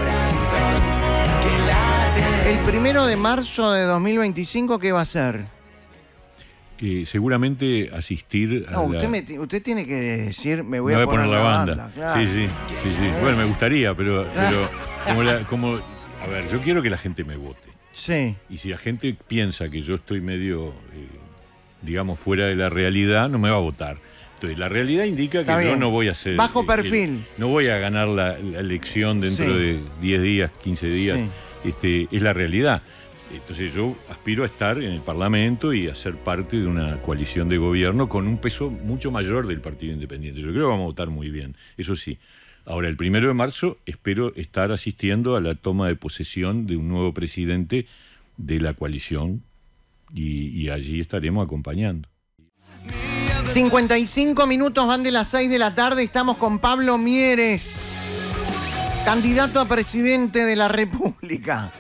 El primero de marzo de 2025, ¿qué va a ser?
seguramente asistir a No, usted, me
usted tiene que decir, me voy, a, poner la banda. sí, sí,
sí, sí, ah, Bueno, me gustaría, pero, ah. pero como, A ver, yo quiero que la gente me vote. Sí. Y si la gente piensa que yo estoy medio, eh, digamos, fuera de la realidad, no me va a votar. Entonces, la realidad indica que yo no voy a ser... Bajo perfil. no voy a ganar la, elección dentro de 10 días, 15 días. Este, es la realidad. Entonces yo aspiro a estar en el Parlamento y a ser parte de una coalición de gobierno con un peso mucho mayor del Partido Independiente. Yo creo que vamos a votar muy bien, eso sí. Ahora, el primero de marzo espero estar asistiendo a la toma de posesión de un nuevo presidente de la coalición y, allí estaremos acompañando.
55 minutos van de las 6 de la tarde, estamos con Pablo Mieres, candidato a presidente de la República.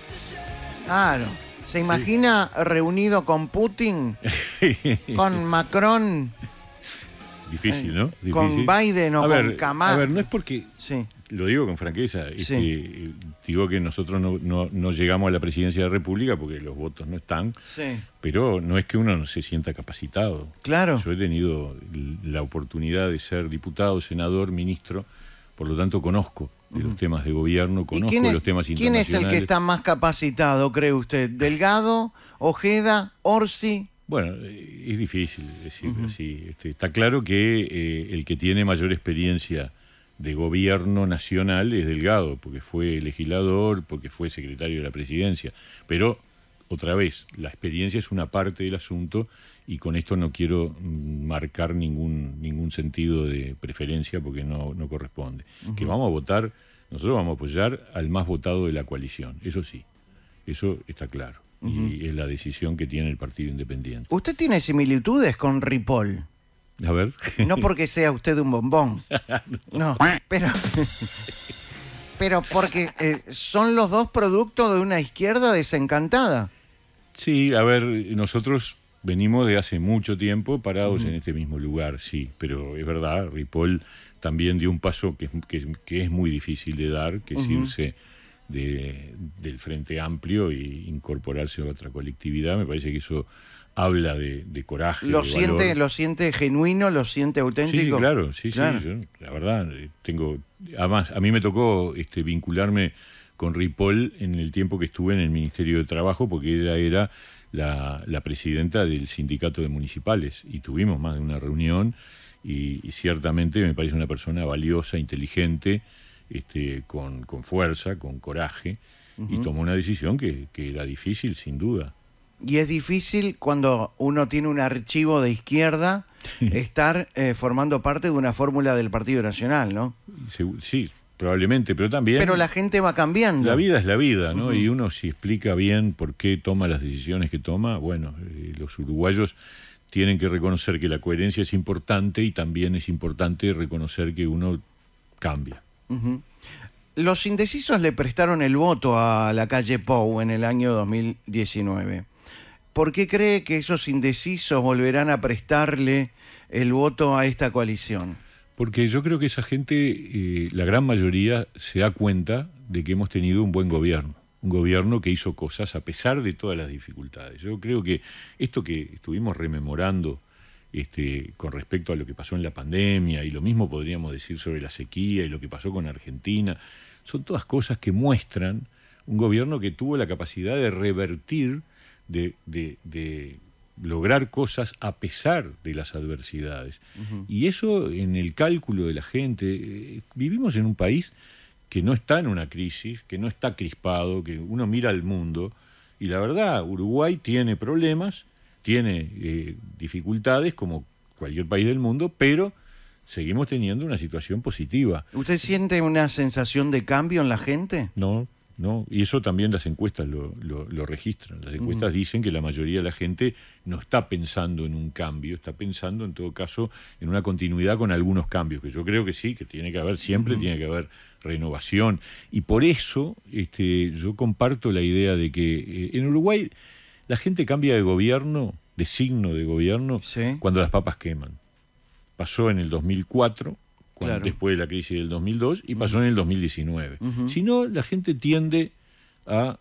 Claro. ¿Se imagina reunido con Putin,
[laughs] con
Macron?
Difícil, ¿no? Con Biden o con Kamala. A ver, no es porque. Sí. Lo digo con franqueza. Eh, digo que nosotros no, llegamos a la presidencia de la República porque los votos no están. Sí. Pero no es que uno no se sienta capacitado. Claro. Yo he tenido la oportunidad de ser diputado, senador, ministro por lo tanto conozco los temas de gobierno, conozco los temas internacionales. ¿Quién es el que está
más capacitado, cree usted? ¿Delgado, Ojeda, Orsi?
Bueno, eh, es difícil decirlo así. Este, está claro que eh, el que tiene mayor experiencia de gobierno nacional es Delgado, porque fue legislador, porque fue secretario de la presidencia. Pero, otra vez, la experiencia es una parte del asunto y con esto no quiero mm, marcar ningún, ningún sentido de preferencia porque no, no corresponde. Que vamos a votar, nosotros vamos a apoyar al más votado de la coalición, eso sí, eso está claro. Y es la decisión que tiene el Partido Independiente. ¿Usted tiene
similitudes con Ripoll?
A ver. No
porque sea usted un bombón. [laughs] no. pero... pero porque eh, son los dos productos de una izquierda desencantada.
Sí, a ver, nosotros venimos de hace mucho tiempo parados en este mismo lugar, sí, pero es verdad, Ripoll también dio un paso que, que es muy difícil de dar, que es irse del Frente Amplio e incorporarse a otra colectividad, me parece que eso habla de, coraje. ¿Lo, siente, ¿Lo
siente genuino? ¿Lo siente auténtico? Sí, claro, sí, sí.
la verdad, tengo. Además, a mí me tocó este, vincularme con Ripoll en el tiempo que estuve en el Ministerio de Trabajo, porque ella era la, presidenta del sindicato de municipales y tuvimos más de una reunión y, ciertamente me parece una persona valiosa, inteligente, este, con, con, fuerza, con coraje y tomó una decisión que, era difícil sin duda.
Y es difícil cuando uno tiene un archivo de izquierda estar eh, formando parte de una fórmula del Partido Nacional, ¿no?
Sí, probablemente, pero también... Pero la
gente va cambiando. La vida es la vida, ¿no? Y
uno si explica bien por qué toma las decisiones que toma, bueno, eh, los uruguayos tienen que reconocer que la coherencia es importante y también es importante reconocer que uno cambia.
Los indecisos le prestaron el voto a la calle Pou en el año 2019. ¿Por qué cree que esos indecisos volverán a prestarle el voto a esta coalición?
Porque yo creo que esa gente, eh, la gran mayoría, se da cuenta de que hemos tenido un buen gobierno, un gobierno que hizo cosas a pesar de todas las dificultades. Yo creo que esto que estuvimos rememorando este, con respecto a lo que pasó en la pandemia y lo mismo podríamos decir sobre la sequía y lo que pasó con Argentina, son todas cosas que muestran un gobierno que tuvo la capacidad de revertir, de lograr cosas a pesar de las adversidades. Y eso en el cálculo de la gente, eh, vivimos en un país que no está en una crisis, que no está crispado, que uno mira al mundo y la verdad, Uruguay tiene problemas, tiene eh, dificultades como cualquier país del mundo, pero seguimos teniendo una situación positiva.
¿Usted siente una sensación de cambio en la gente?
No, y eso también las encuestas lo, registran. Las encuestas dicen que la mayoría de la gente no está pensando en un cambio, está pensando en todo caso en una continuidad con algunos cambios, que yo creo que sí, que tiene que haber siempre, tiene que haber renovación. Y por eso este, yo comparto la idea de que eh, en Uruguay la gente cambia de gobierno, de signo de gobierno, cuando las papas queman. Pasó en el 2004 después de la crisis del 2002 y pasó en el 2019. Si no, la gente tiende a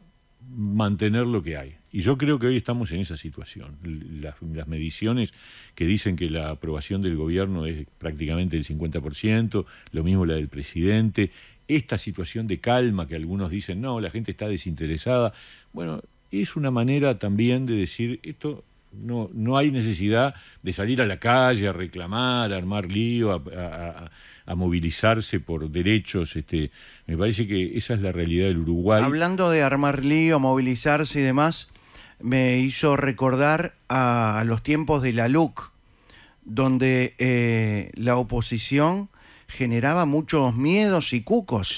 mantener lo que hay. Y yo creo que hoy estamos en esa situación. Las, las mediciones que dicen que la aprobación del gobierno es prácticamente el 50%, lo mismo la del presidente, esta situación de calma que algunos dicen, no, la gente está desinteresada, bueno, es una manera también de decir, esto no, hay necesidad de salir a la calle a reclamar, a armar lío, a, movilizarse por derechos. Este, me parece que esa es la realidad del Uruguay.
Hablando de armar lío, movilizarse y demás, me hizo recordar a los tiempos de la LUC, donde eh, la oposición generaba muchos miedos y cucos,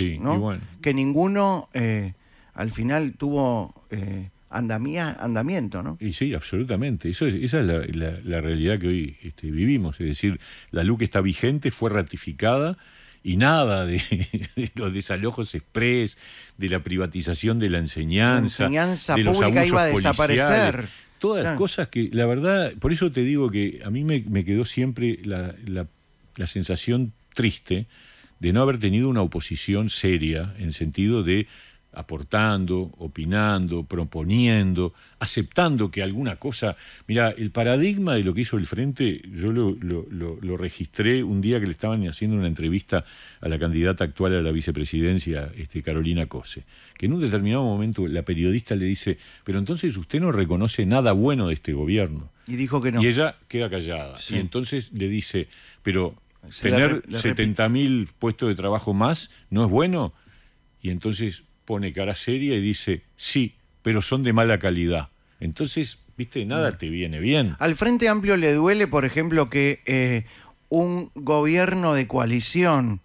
que ninguno eh,
al final tuvo eh, andamia, andamiento, ¿no? Y sí, absolutamente. esa es la, realidad que hoy este, vivimos. Es decir, la que está vigente, fue ratificada y nada [laughs] de, los desalojos express, de la privatización de la enseñanza, la enseñanza de pública iba a desaparecer. Todas las cosas que, la verdad, por eso te digo que a mí me, quedó siempre la, sensación triste de no haber tenido una oposición seria en sentido de aportando, opinando, proponiendo, aceptando que alguna cosa... Mira, el paradigma de lo que hizo el Frente, yo lo, registré un día que le estaban haciendo una entrevista a la candidata actual a la vicepresidencia, este, Carolina Cose, que en un determinado momento la periodista le dice, pero entonces usted no reconoce nada bueno de este gobierno. Y dijo que no. Y ella queda callada. Y entonces le dice, pero tener 70.000 puestos de trabajo más no es bueno. Y entonces pone cara seria y dice, sí, pero son de mala calidad. Entonces, viste, nada te viene bien. Al Frente Amplio le duele, por ejemplo, que eh, un gobierno de
coalición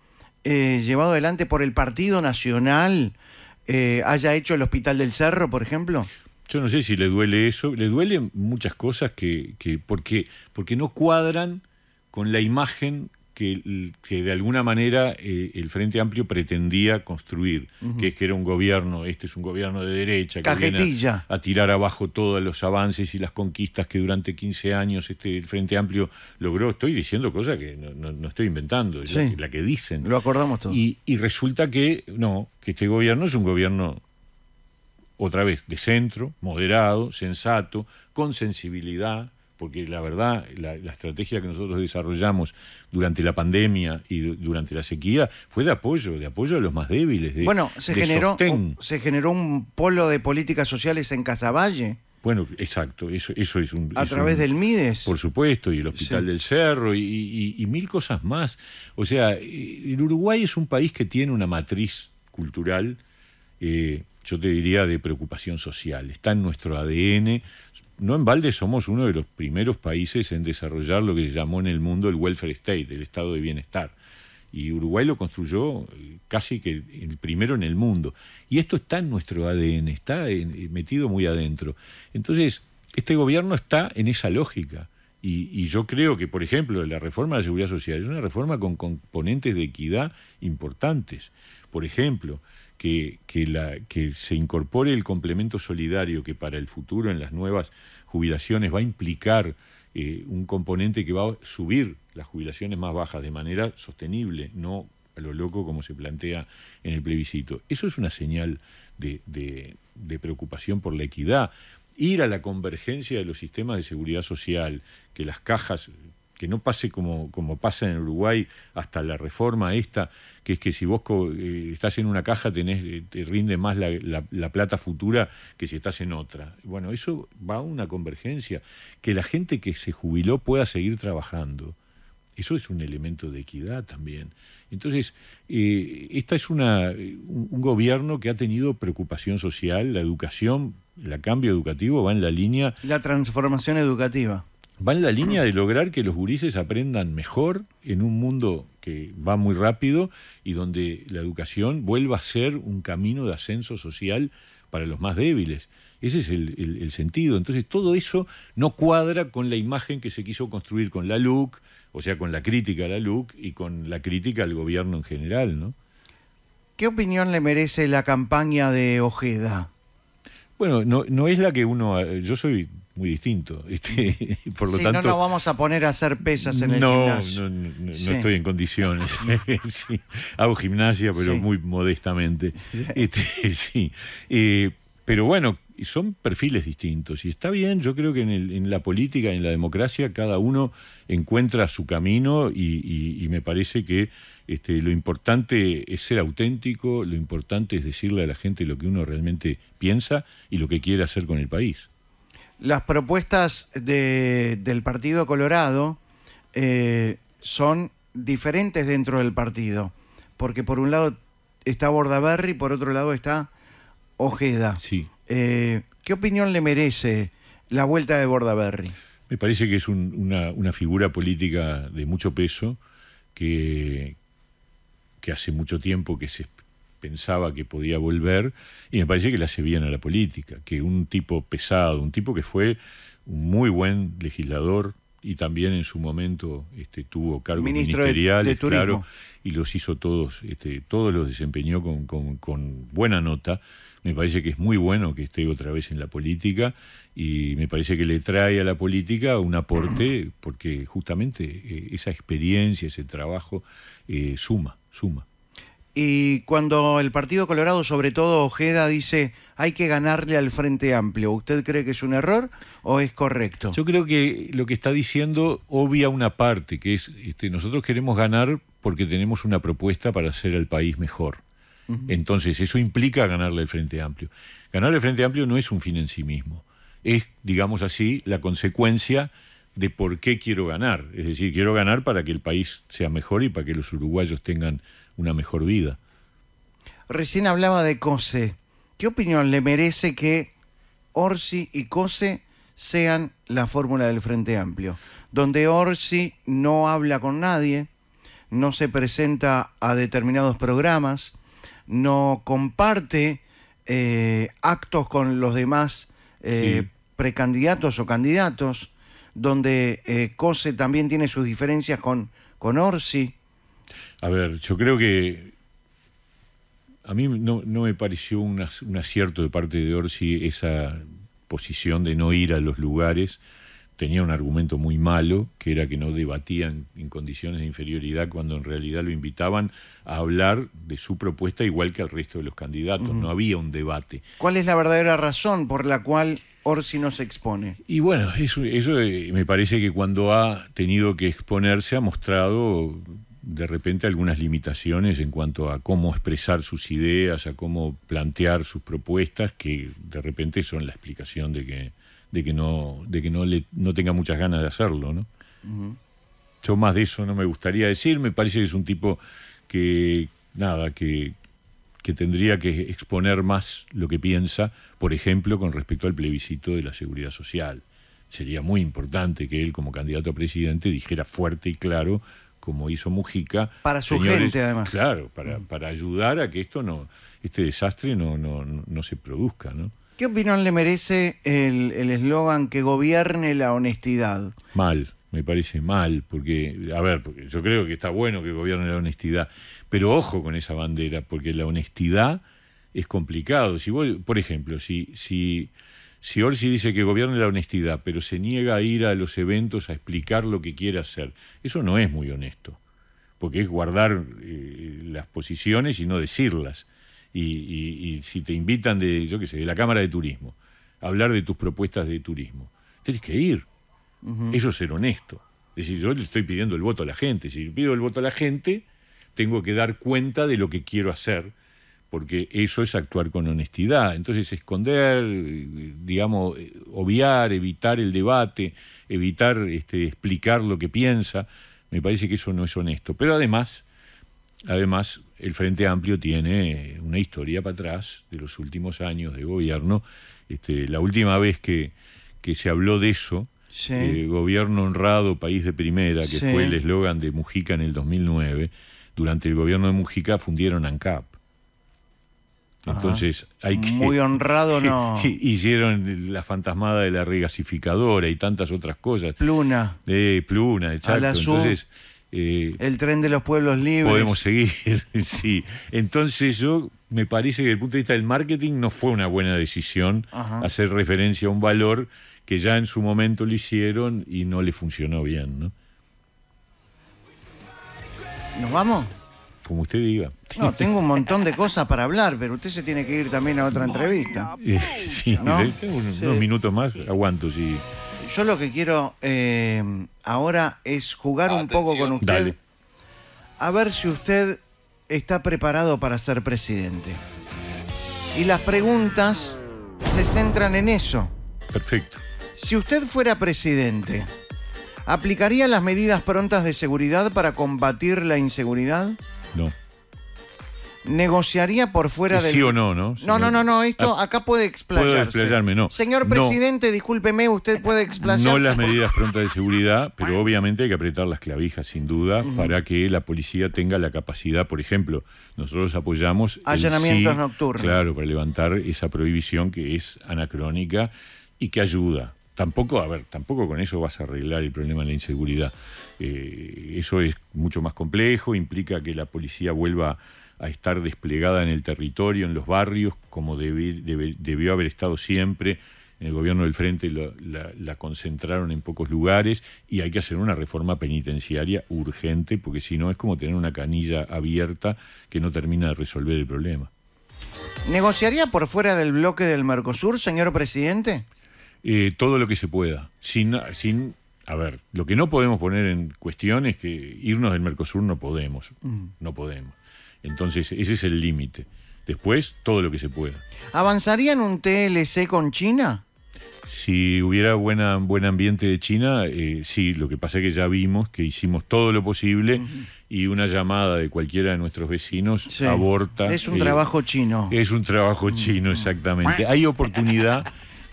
eh, llevado adelante por el Partido Nacional eh,
haya hecho el Hospital del Cerro, por ejemplo. Yo no sé si le duele eso, le duelen muchas cosas que, que porque, porque no cuadran con la imagen que, de alguna manera eh, el Frente Amplio pretendía construir, que es que era un gobierno, este es un gobierno de derecha, que viene a, tirar abajo todos los avances y las conquistas que durante 15 años este, el Frente Amplio logró. Estoy diciendo cosas que no, estoy inventando, la, que dicen. Lo acordamos todo. Y, y resulta que no, que este gobierno es un gobierno otra vez, de centro, moderado, sensato, con sensibilidad, porque la verdad, la, estrategia que nosotros desarrollamos durante la pandemia y durante la sequía fue de apoyo, de apoyo a los más débiles. bueno, se, generó, se
generó un polo de políticas sociales en Casaballe.
Bueno, exacto, eso, es un... A través del Mides. Por supuesto, y el Hospital del Cerro, y, mil cosas más. O sea, eh, el Uruguay es un país que tiene una matriz cultural, eh, yo te diría, de preocupación social. Está en nuestro ADN no en balde somos uno de los primeros países en desarrollar lo que se llamó en el mundo el welfare state, el estado de bienestar. Y Uruguay lo construyó eh, casi que el primero en el mundo. Y esto está en nuestro ADN, está eh, metido muy adentro. Entonces, este gobierno está en esa lógica. Y, y, yo creo que, por ejemplo, la reforma de la seguridad social es una reforma con componentes de equidad importantes. Por ejemplo, que, la, que se incorpore el complemento solidario que para el futuro en las nuevas jubilaciones va a implicar eh, un componente que va a subir las jubilaciones más bajas de manera sostenible, no a lo loco como se plantea en el plebiscito. Eso es una señal de, preocupación por la equidad. Ir a la convergencia de los sistemas de seguridad social, que las cajas que no pase como, como pasa en Uruguay hasta la reforma esta, que es que si vos eh, estás en una caja tenés, eh, te rinde más la, plata futura que si estás en otra. Bueno, eso va a una convergencia, que la gente que se jubiló pueda seguir trabajando. Eso es un elemento de equidad también. Entonces, eh, esta es una, eh, un, un gobierno que ha tenido preocupación social, la educación, el cambio educativo va en la línea... La transformación educativa va en la línea de lograr que los gurises aprendan mejor en un mundo que va muy rápido y donde la educación vuelva a ser un camino de ascenso social para los más débiles. Ese es el, sentido. Entonces todo eso no cuadra con la imagen que se quiso construir con la LUC, o sea, con la crítica a la LUC y con la crítica al gobierno en general, ¿no?
¿Qué opinión le merece la campaña de Ojeda?
Bueno, no, no es la que uno... Eh, yo soy muy distinto. Este, [laughs] por lo tanto, no nos
vamos a poner a hacer pesas en el gimnasio. No, no, estoy en
condiciones. [laughs] [laughs] Hago gimnasia, pero muy modestamente. Este, eh, pero bueno, son perfiles distintos. Y está bien, yo creo que en, la política, en la democracia, cada uno encuentra su camino y, me parece que este, lo importante es ser auténtico, lo importante es decirle a la gente lo que uno realmente piensa y lo que quiere hacer con el país. Las propuestas
del Partido Colorado eh, son diferentes dentro del partido, porque por un lado está Bordaberry, por otro lado está Ojeda. Sí. Eh, ¿Qué opinión le merece la vuelta de Bordaberry?
Me parece que es una, figura política de mucho peso que, que hace mucho tiempo que se, pensaba que podía volver, y me parece que la hace bien a la política, que un tipo pesado, un tipo que fue un muy buen legislador y también en su momento este, tuvo cargos ministerial claro, y los hizo todos, este, todos los desempeñó con, buena nota. Me parece que es muy bueno que esté otra vez en la política y me parece que le trae a la política un aporte porque justamente eh, esa experiencia, ese trabajo eh, suma, suma.
Y cuando el Partido Colorado, sobre todo Ojeda, dice hay que ganarle al Frente Amplio, ¿usted cree que es un error o es correcto?
Yo creo que lo que está diciendo obvia una parte, que es este, nosotros queremos ganar porque tenemos una propuesta para hacer al país mejor. Entonces, eso implica ganarle al Frente Amplio. Ganarle al Frente Amplio no es un fin en sí mismo, es, digamos así, la consecuencia de por qué quiero ganar. Es decir, quiero ganar para que el país sea mejor y para que los uruguayos tengan una mejor vida.
Recién hablaba de Cose. ¿Qué opinión le merece que Orsi y Cose sean la fórmula del Frente Amplio? Donde Orsi no habla con nadie, no se presenta a determinados programas, no comparte eh, actos con los demás eh, precandidatos o candidatos, donde eh, Cose también tiene sus diferencias con, con Orsi.
A ver, yo creo que a mí no, me pareció un, acierto de parte de Orsi esa posición de no ir a los lugares. Tenía un argumento muy malo, que era que no debatían en condiciones de inferioridad cuando en realidad lo invitaban a hablar de su propuesta igual que al resto de los candidatos. No había un debate.
¿Cuál es la verdadera razón por la cual Orsi no se expone?
Y bueno, eso, eso eh, me parece que cuando ha tenido que exponerse ha mostrado de repente algunas limitaciones en cuanto a cómo expresar sus ideas, a cómo plantear sus propuestas, que de repente son la explicación de que, de que, no, de que no, le, no tenga muchas ganas de hacerlo. ¿no? Yo más de eso no me gustaría decir, me parece que es un tipo que, nada, que, que tendría que exponer más lo que piensa, por ejemplo, con respecto al plebiscito de la seguridad social. Sería muy importante que él, como candidato a presidente, dijera fuerte y claro como hizo Mujica. Para su gente, además. Claro, mm. para, ayudar a que esto no, este desastre no, no, se produzca, ¿no?
¿Qué opinión le merece el eslogan que gobierne la honestidad?
Mal, me parece mal, porque, a ver, yo creo que está bueno que gobierne la honestidad, pero ojo con esa bandera, porque la honestidad es complicado. Si por ejemplo, si, si si Orsi dice que gobierna la honestidad, pero se niega a ir a los eventos a explicar lo que quiere hacer, eso no es muy honesto, porque es guardar eh, las posiciones y no decirlas. Y, si te invitan de, yo qué sé, de la Cámara de Turismo, a hablar de tus propuestas de turismo, tienes que ir. Eso es ser honesto. Es decir, yo le estoy pidiendo el voto a la gente. Si pido el voto a la gente, tengo que dar cuenta de lo que quiero hacer porque eso es actuar con honestidad. Entonces, esconder, digamos, obviar, evitar el debate, evitar este, explicar lo que piensa, me parece que eso no es honesto. Pero además, además, el Frente Amplio tiene una historia para atrás de los últimos años de gobierno. Este, la última vez que, se habló de eso, eh, gobierno honrado, país de primera, que fue el eslogan de Mujica en el 2009, durante el gobierno de Mujica fundieron ANCAP. Entonces hay que. Muy honrado, no. [laughs] hicieron la fantasmada de la regasificadora y tantas otras cosas. Pluna. Eh, pluna, Entonces. Eh, el tren de los pueblos libres. Podemos seguir, [laughs] sí. Entonces yo me parece que desde el punto de vista del marketing no fue una buena decisión hacer referencia a un valor que ya en su momento lo hicieron y no le funcionó bien, ¿no? ¿Nos vamos? como usted diga.
No, tengo un montón de cosas para hablar, pero usted se tiene que ir también a otra entrevista.
Eh, unos, minutos más, aguanto, Yo
lo que quiero eh, ahora es jugar un poco con usted. A ver si usted está preparado para ser presidente. Y las preguntas se centran en eso. Perfecto. Si usted fuera presidente, ¿aplicaría las medidas prontas de seguridad para combatir la inseguridad? No. ¿Negociaría por fuera de.? del.? Sí o no,
¿no? No, no, no,
no, esto ah, acá puede explayarse. explayarme, no. Señor presidente, discúlpeme, usted puede explayarse. No las medidas
prontas de seguridad, pero obviamente hay que apretar las clavijas, sin duda, para que la policía tenga la capacidad, por ejemplo, nosotros apoyamos. Allanamientos nocturnos. Claro, para levantar esa prohibición que es anacrónica y que ayuda. Tampoco, a ver, tampoco con eso vas a arreglar el problema de la inseguridad. Eh, eso es mucho más complejo, implica que la policía vuelva a estar desplegada en el territorio, en los barrios, como debió haber estado siempre. En el gobierno del Frente la, concentraron en pocos lugares y hay que hacer una reforma penitenciaria urgente, porque si no es como tener una canilla abierta que no termina de resolver el problema.
¿Negociaría por fuera del bloque del Mercosur, señor presidente?
Eh, todo lo que se pueda, sin, sin a ver, lo que no podemos poner en cuestión es que irnos del Mercosur no podemos, mm. no podemos. Entonces, ese es el límite. Después, todo lo que se pueda.
¿Avanzarían un TLC con China?
Si hubiera buen ambiente de China, eh, sí, lo que pasa es que ya vimos que hicimos todo lo posible y una llamada de cualquiera de nuestros vecinos aborta. Es un eh, trabajo chino. Es un trabajo chino, mm. exactamente. [laughs] Hay oportunidad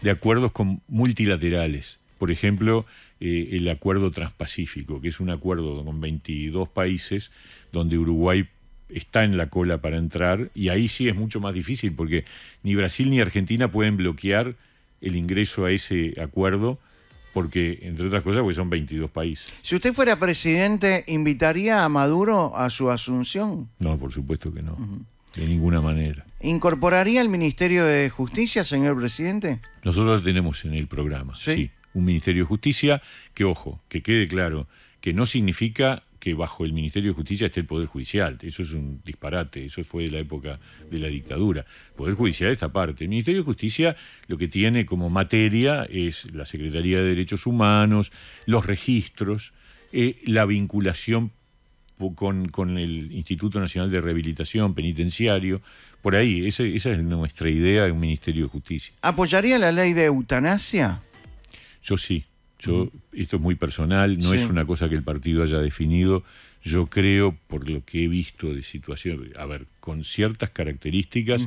de acuerdos con multilaterales. Por ejemplo, eh, el acuerdo transpacífico, que es un acuerdo con 22 países donde Uruguay está en la cola para entrar y ahí sí es mucho más difícil porque ni Brasil ni Argentina pueden bloquear el ingreso a ese acuerdo porque, entre otras cosas, porque son 22 países.
Si usted fuera presidente, ¿invitaría a Maduro a su asunción?
No, por supuesto que no, de ninguna manera.
¿Incorporaría el Ministerio de Justicia, señor presidente?
Nosotros lo tenemos en el programa, sí un Ministerio de Justicia que, ojo, que quede claro, que no significa que bajo el Ministerio de Justicia esté el Poder Judicial. Eso es un disparate, eso fue de la época de la dictadura. Poder Judicial esta aparte. El Ministerio de Justicia lo que tiene como materia es la Secretaría de Derechos Humanos, los registros, eh, la vinculación con, el Instituto Nacional de Rehabilitación Penitenciario. Por ahí, esa, esa es nuestra idea de un Ministerio de Justicia.
¿Apoyaría la ley de eutanasia?
Yo sí. Yo, esto es muy personal, no es una cosa que el partido haya definido. Yo creo, por lo que he visto de situación, a ver, con ciertas características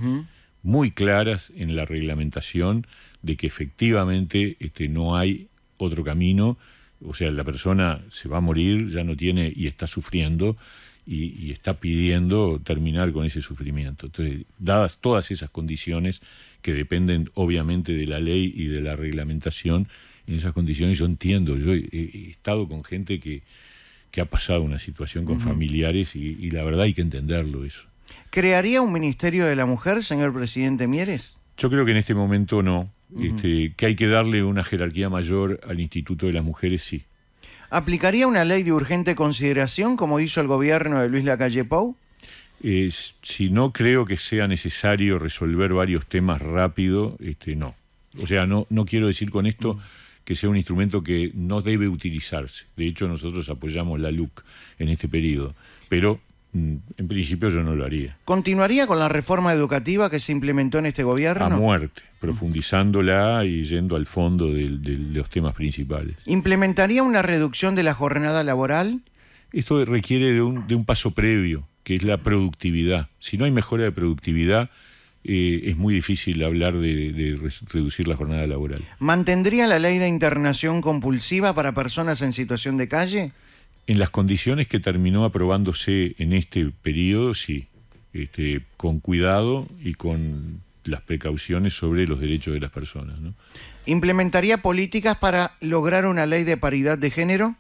muy claras en la reglamentación de que efectivamente este, no hay otro camino, o sea, la persona se va a morir, ya no tiene y está sufriendo y está pidiendo terminar con ese sufrimiento. Entonces, dadas todas esas condiciones que dependen obviamente de la ley y de la reglamentación, en esas condiciones. Yo entiendo, yo he, estado con gente que, ha pasado una situación con familiares y, la verdad hay que entenderlo eso.
¿Crearía un Ministerio de la Mujer, señor presidente Mieres?
Yo creo que en este momento no. Este, que hay que darle una jerarquía mayor al Instituto de las Mujeres, sí.
¿Aplicaría una ley de urgente consideración como hizo el gobierno de Luis Lacalle
Pou? si no creo que sea necesario resolver varios temas rápido, este, no. O sea, no, no quiero decir con esto mm que sea un instrumento que no debe utilizarse. De hecho, nosotros apoyamos la LUC en este periodo, pero mm, en principio yo no lo haría.
¿Continuaría con la reforma educativa que se implementó en este gobierno? A
muerte, profundizándola y yendo al fondo de, los temas principales.
¿Implementaría una reducción de la jornada laboral?
Esto requiere de un, de un paso previo, que es la productividad. Si no hay mejora de productividad, eh, es muy difícil hablar de, reducir la jornada laboral.
¿Mantendría la ley de internación compulsiva para personas en situación de calle?
En las condiciones que terminó aprobándose en este periodo, sí, este, con cuidado y con las precauciones sobre los derechos de las personas.
¿Implementaría políticas para lograr una ley de paridad de género?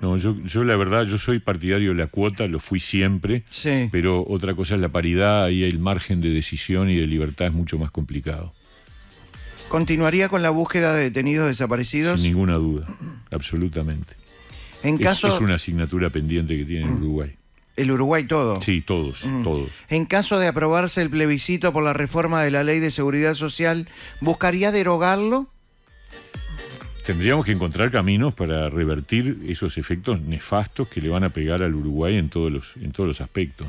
No, yo, la verdad, yo soy partidario de la cuota, lo fui siempre, sí. pero otra cosa es la paridad y el margen de decisión y de libertad es mucho más complicado. ¿Continuaría con la búsqueda de
detenidos desaparecidos?
Sin ninguna duda, absolutamente.
En caso... es, una
asignatura pendiente que tiene el Uruguay. ¿El Uruguay todo? Sí, todos, mm. todos.
En caso de aprobarse el plebiscito por la reforma de la Ley de Seguridad Social, ¿buscaría derogarlo?
tendríamos que encontrar caminos para revertir esos efectos nefastos que le van a pegar al Uruguay en todos los, en todos los aspectos,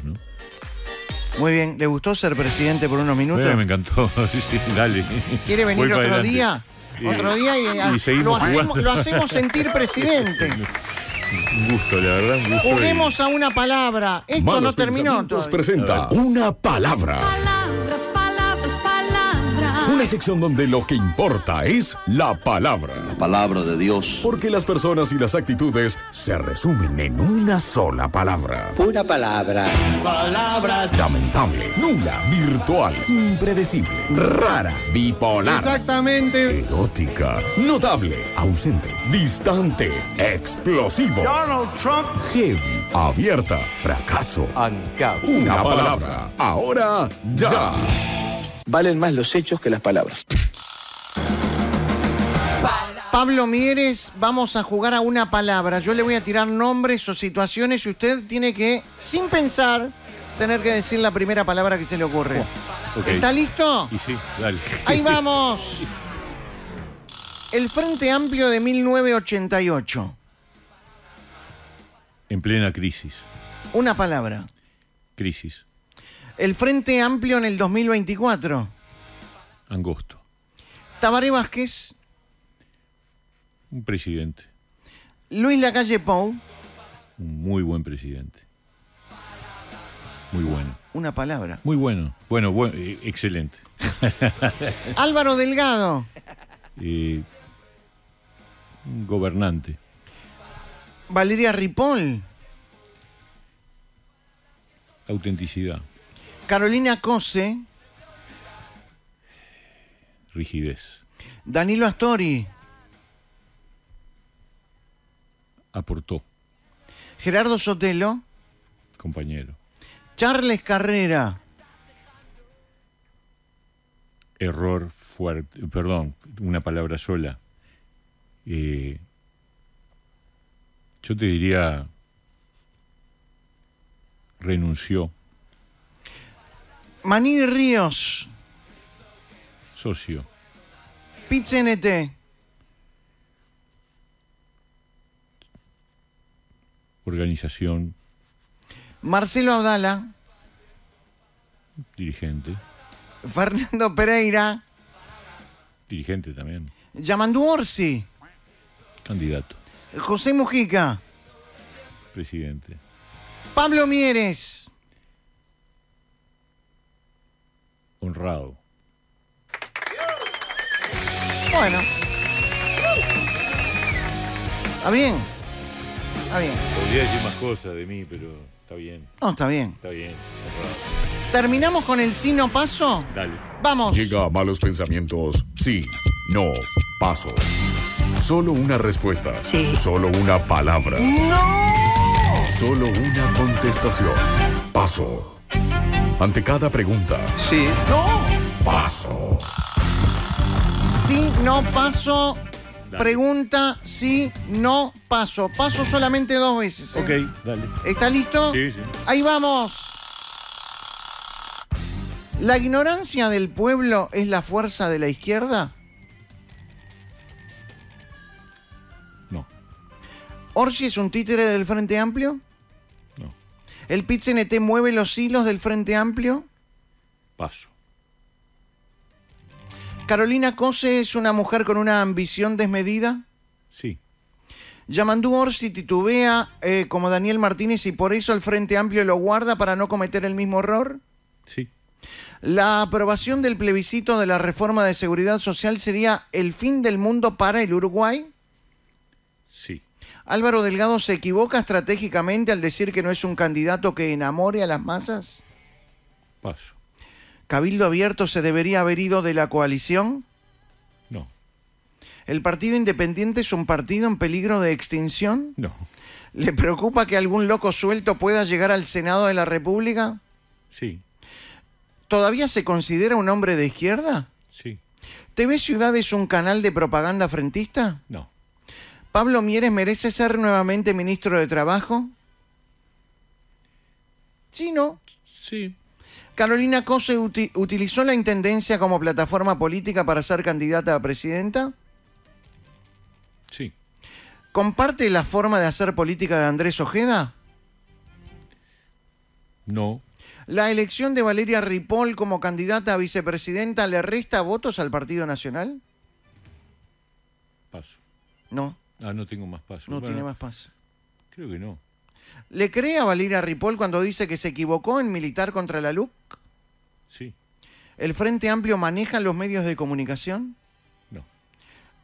Muy bien, ¿le gustó ser presidente por unos minutos? Bueno, me
encantó, [laughs] sí, dale. ¿Quiere venir otro día?
Otro día y, ah, lo, hacemos, sentir [laughs] presidente.
Un gusto, la verdad, Juguemos
a una palabra. Esto no terminó. Nos presenta
una palabra. Una sección donde lo que importa es la palabra. La palabra de Dios. Porque las personas y las actitudes se resumen en una sola palabra. Una palabra. Palabras. Lamentable, nula, virtual, impredecible, rara, bipolar.
Exactamente.
Erótica, notable, ausente, distante, explosivo.
Donald Trump.
Heavy, abierta, fracaso. Una, una palabra. Ahora ya. Valen más los hechos que las palabras.
Pablo Mieres, vamos a jugar a una palabra. Yo le voy a tirar nombres o situaciones y usted tiene que, sin pensar, tener que decir la primera palabra que se le ocurre. Oh, ¿Está listo? sí, dale. Ahí [laughs] vamos. El Frente Amplio de 1988.
En plena crisis.
Una palabra. Crisis. El Frente Amplio en el 2024. Angosto. Tabaré Vázquez.
Un presidente.
Luis Lacalle Pou.
Un muy buen presidente. Muy bueno.
Una palabra.
Muy bueno. Bueno, bueno eh, excelente. [laughs] Álvaro Delgado. Eh, un gobernante.
Valeria Ripoll.
Autenticidad.
Carolina Cose.
Rigidez. Danilo Astori. Aportó.
Gerardo Sotelo. Compañero. Charles Carrera.
Error fuerte. Perdón, una palabra sola. Eh, yo te diría renunció
Maní Ríos. Socio. Pizza
Organización.
Marcelo Abdala. Dirigente. Fernando Pereira.
Dirigente también.
Yamandu Orsi. Candidato. José Mujica.
Presidente.
Pablo Mieres. honrado. Bueno. Está
bien. Está bien. Podría decir más cosas de mí, pero está bien. No, está bien. Está bien.
¿Terminamos con el sí, no paso? Dale.
Vamos. Llega a malos pensamientos. Sí, no, paso. Solo una respuesta. Sí. Solo una palabra. No. Solo una contestación. Paso. Ante cada pregunta. Sí. No. Paso.
Sí, no paso. Pregunta sí, no, paso. Paso solamente dos veces. ¿eh? Ok, dale. ¿Está listo? Sí, sí. Ahí vamos. ¿La ignorancia del pueblo es la fuerza de la izquierda? No. ¿Orsi es un títere del Frente Amplio? ¿El PIT-CNT mueve los hilos del Frente Amplio? Paso. ¿Carolina Cose es una mujer con una ambición desmedida? Sí. Yamandú Orsi titubea eh, como Daniel Martínez y por eso el Frente Amplio lo guarda para no cometer el mismo error? Sí. La aprobación del plebiscito de la reforma de seguridad social sería el fin del mundo para el Uruguay? Álvaro Delgado se equivoca estratégicamente al decir que no es un candidato que enamore a las masas? Paso. ¿Cabildo Abierto se debería haber ido de la coalición? No. ¿El Partido Independiente es un partido en peligro de extinción? No. ¿Le preocupa que algún loco suelto pueda llegar al Senado de la República? Sí. ¿Todavía se considera un hombre de izquierda? Sí. ¿TV Ciudad es un canal de propaganda frentista? No. ¿Pablo Mieres merece ser nuevamente ministro de Trabajo? Sí, ¿no? Sí. ¿Carolina Cose utilizó la Intendencia como plataforma política para ser candidata a presidenta? Sí. ¿Comparte la forma de hacer política de Andrés Ojeda? No. ¿La elección de Valeria Ripoll como candidata a vicepresidenta le resta votos al Partido Nacional?
Paso. No. Ah, no tengo más paso. No tiene más paso. Creo que no.
¿Le cree a Valeria Ripoll cuando dice que se equivocó en militar contra la LUC? Sí. ¿El Frente Amplio maneja los medios de comunicación? No.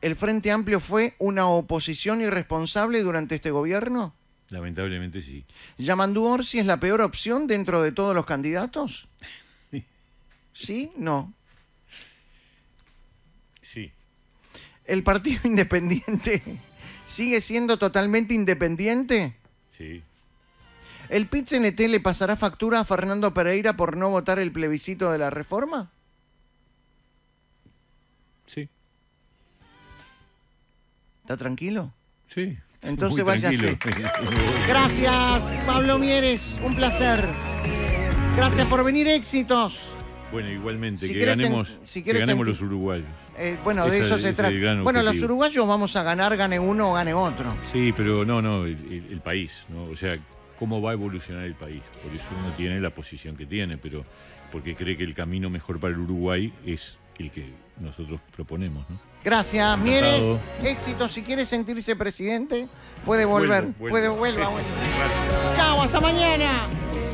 ¿El Frente Amplio fue una oposición irresponsable durante este gobierno?
Lamentablemente sí.
¿Yamandú Orsi es la peor opción dentro de todos los candidatos? [laughs] ¿Sí? No. Sí. ¿El Partido [laughs] Independiente sigue siendo totalmente independiente? Sí. ¿El pit -NT le pasará factura a Fernando Pereira por no votar el plebiscito de la reforma? Sí. ¿Está tranquilo? Sí. Entonces váyase. [laughs] Gracias, Pablo Mieres. Un placer. Gracias por venir, éxitos.
Bueno, igualmente, que, ganemos, que ganemos los uruguayos. Eh, bueno, de eso se trata. Bueno, los
uruguayos vamos a ganar, gane uno o gane otro.
Sí, pero no, no, el, país, ¿no? O sea, cómo va a evolucionar el país. Por eso uno tiene la posición que tiene, pero porque cree que el camino mejor para el Uruguay es el que nosotros proponemos, ¿no? Gracias, Mieres.
Éxito. Si quiere sentirse presidente,
puede volver. Puede, Chao, hasta mañana.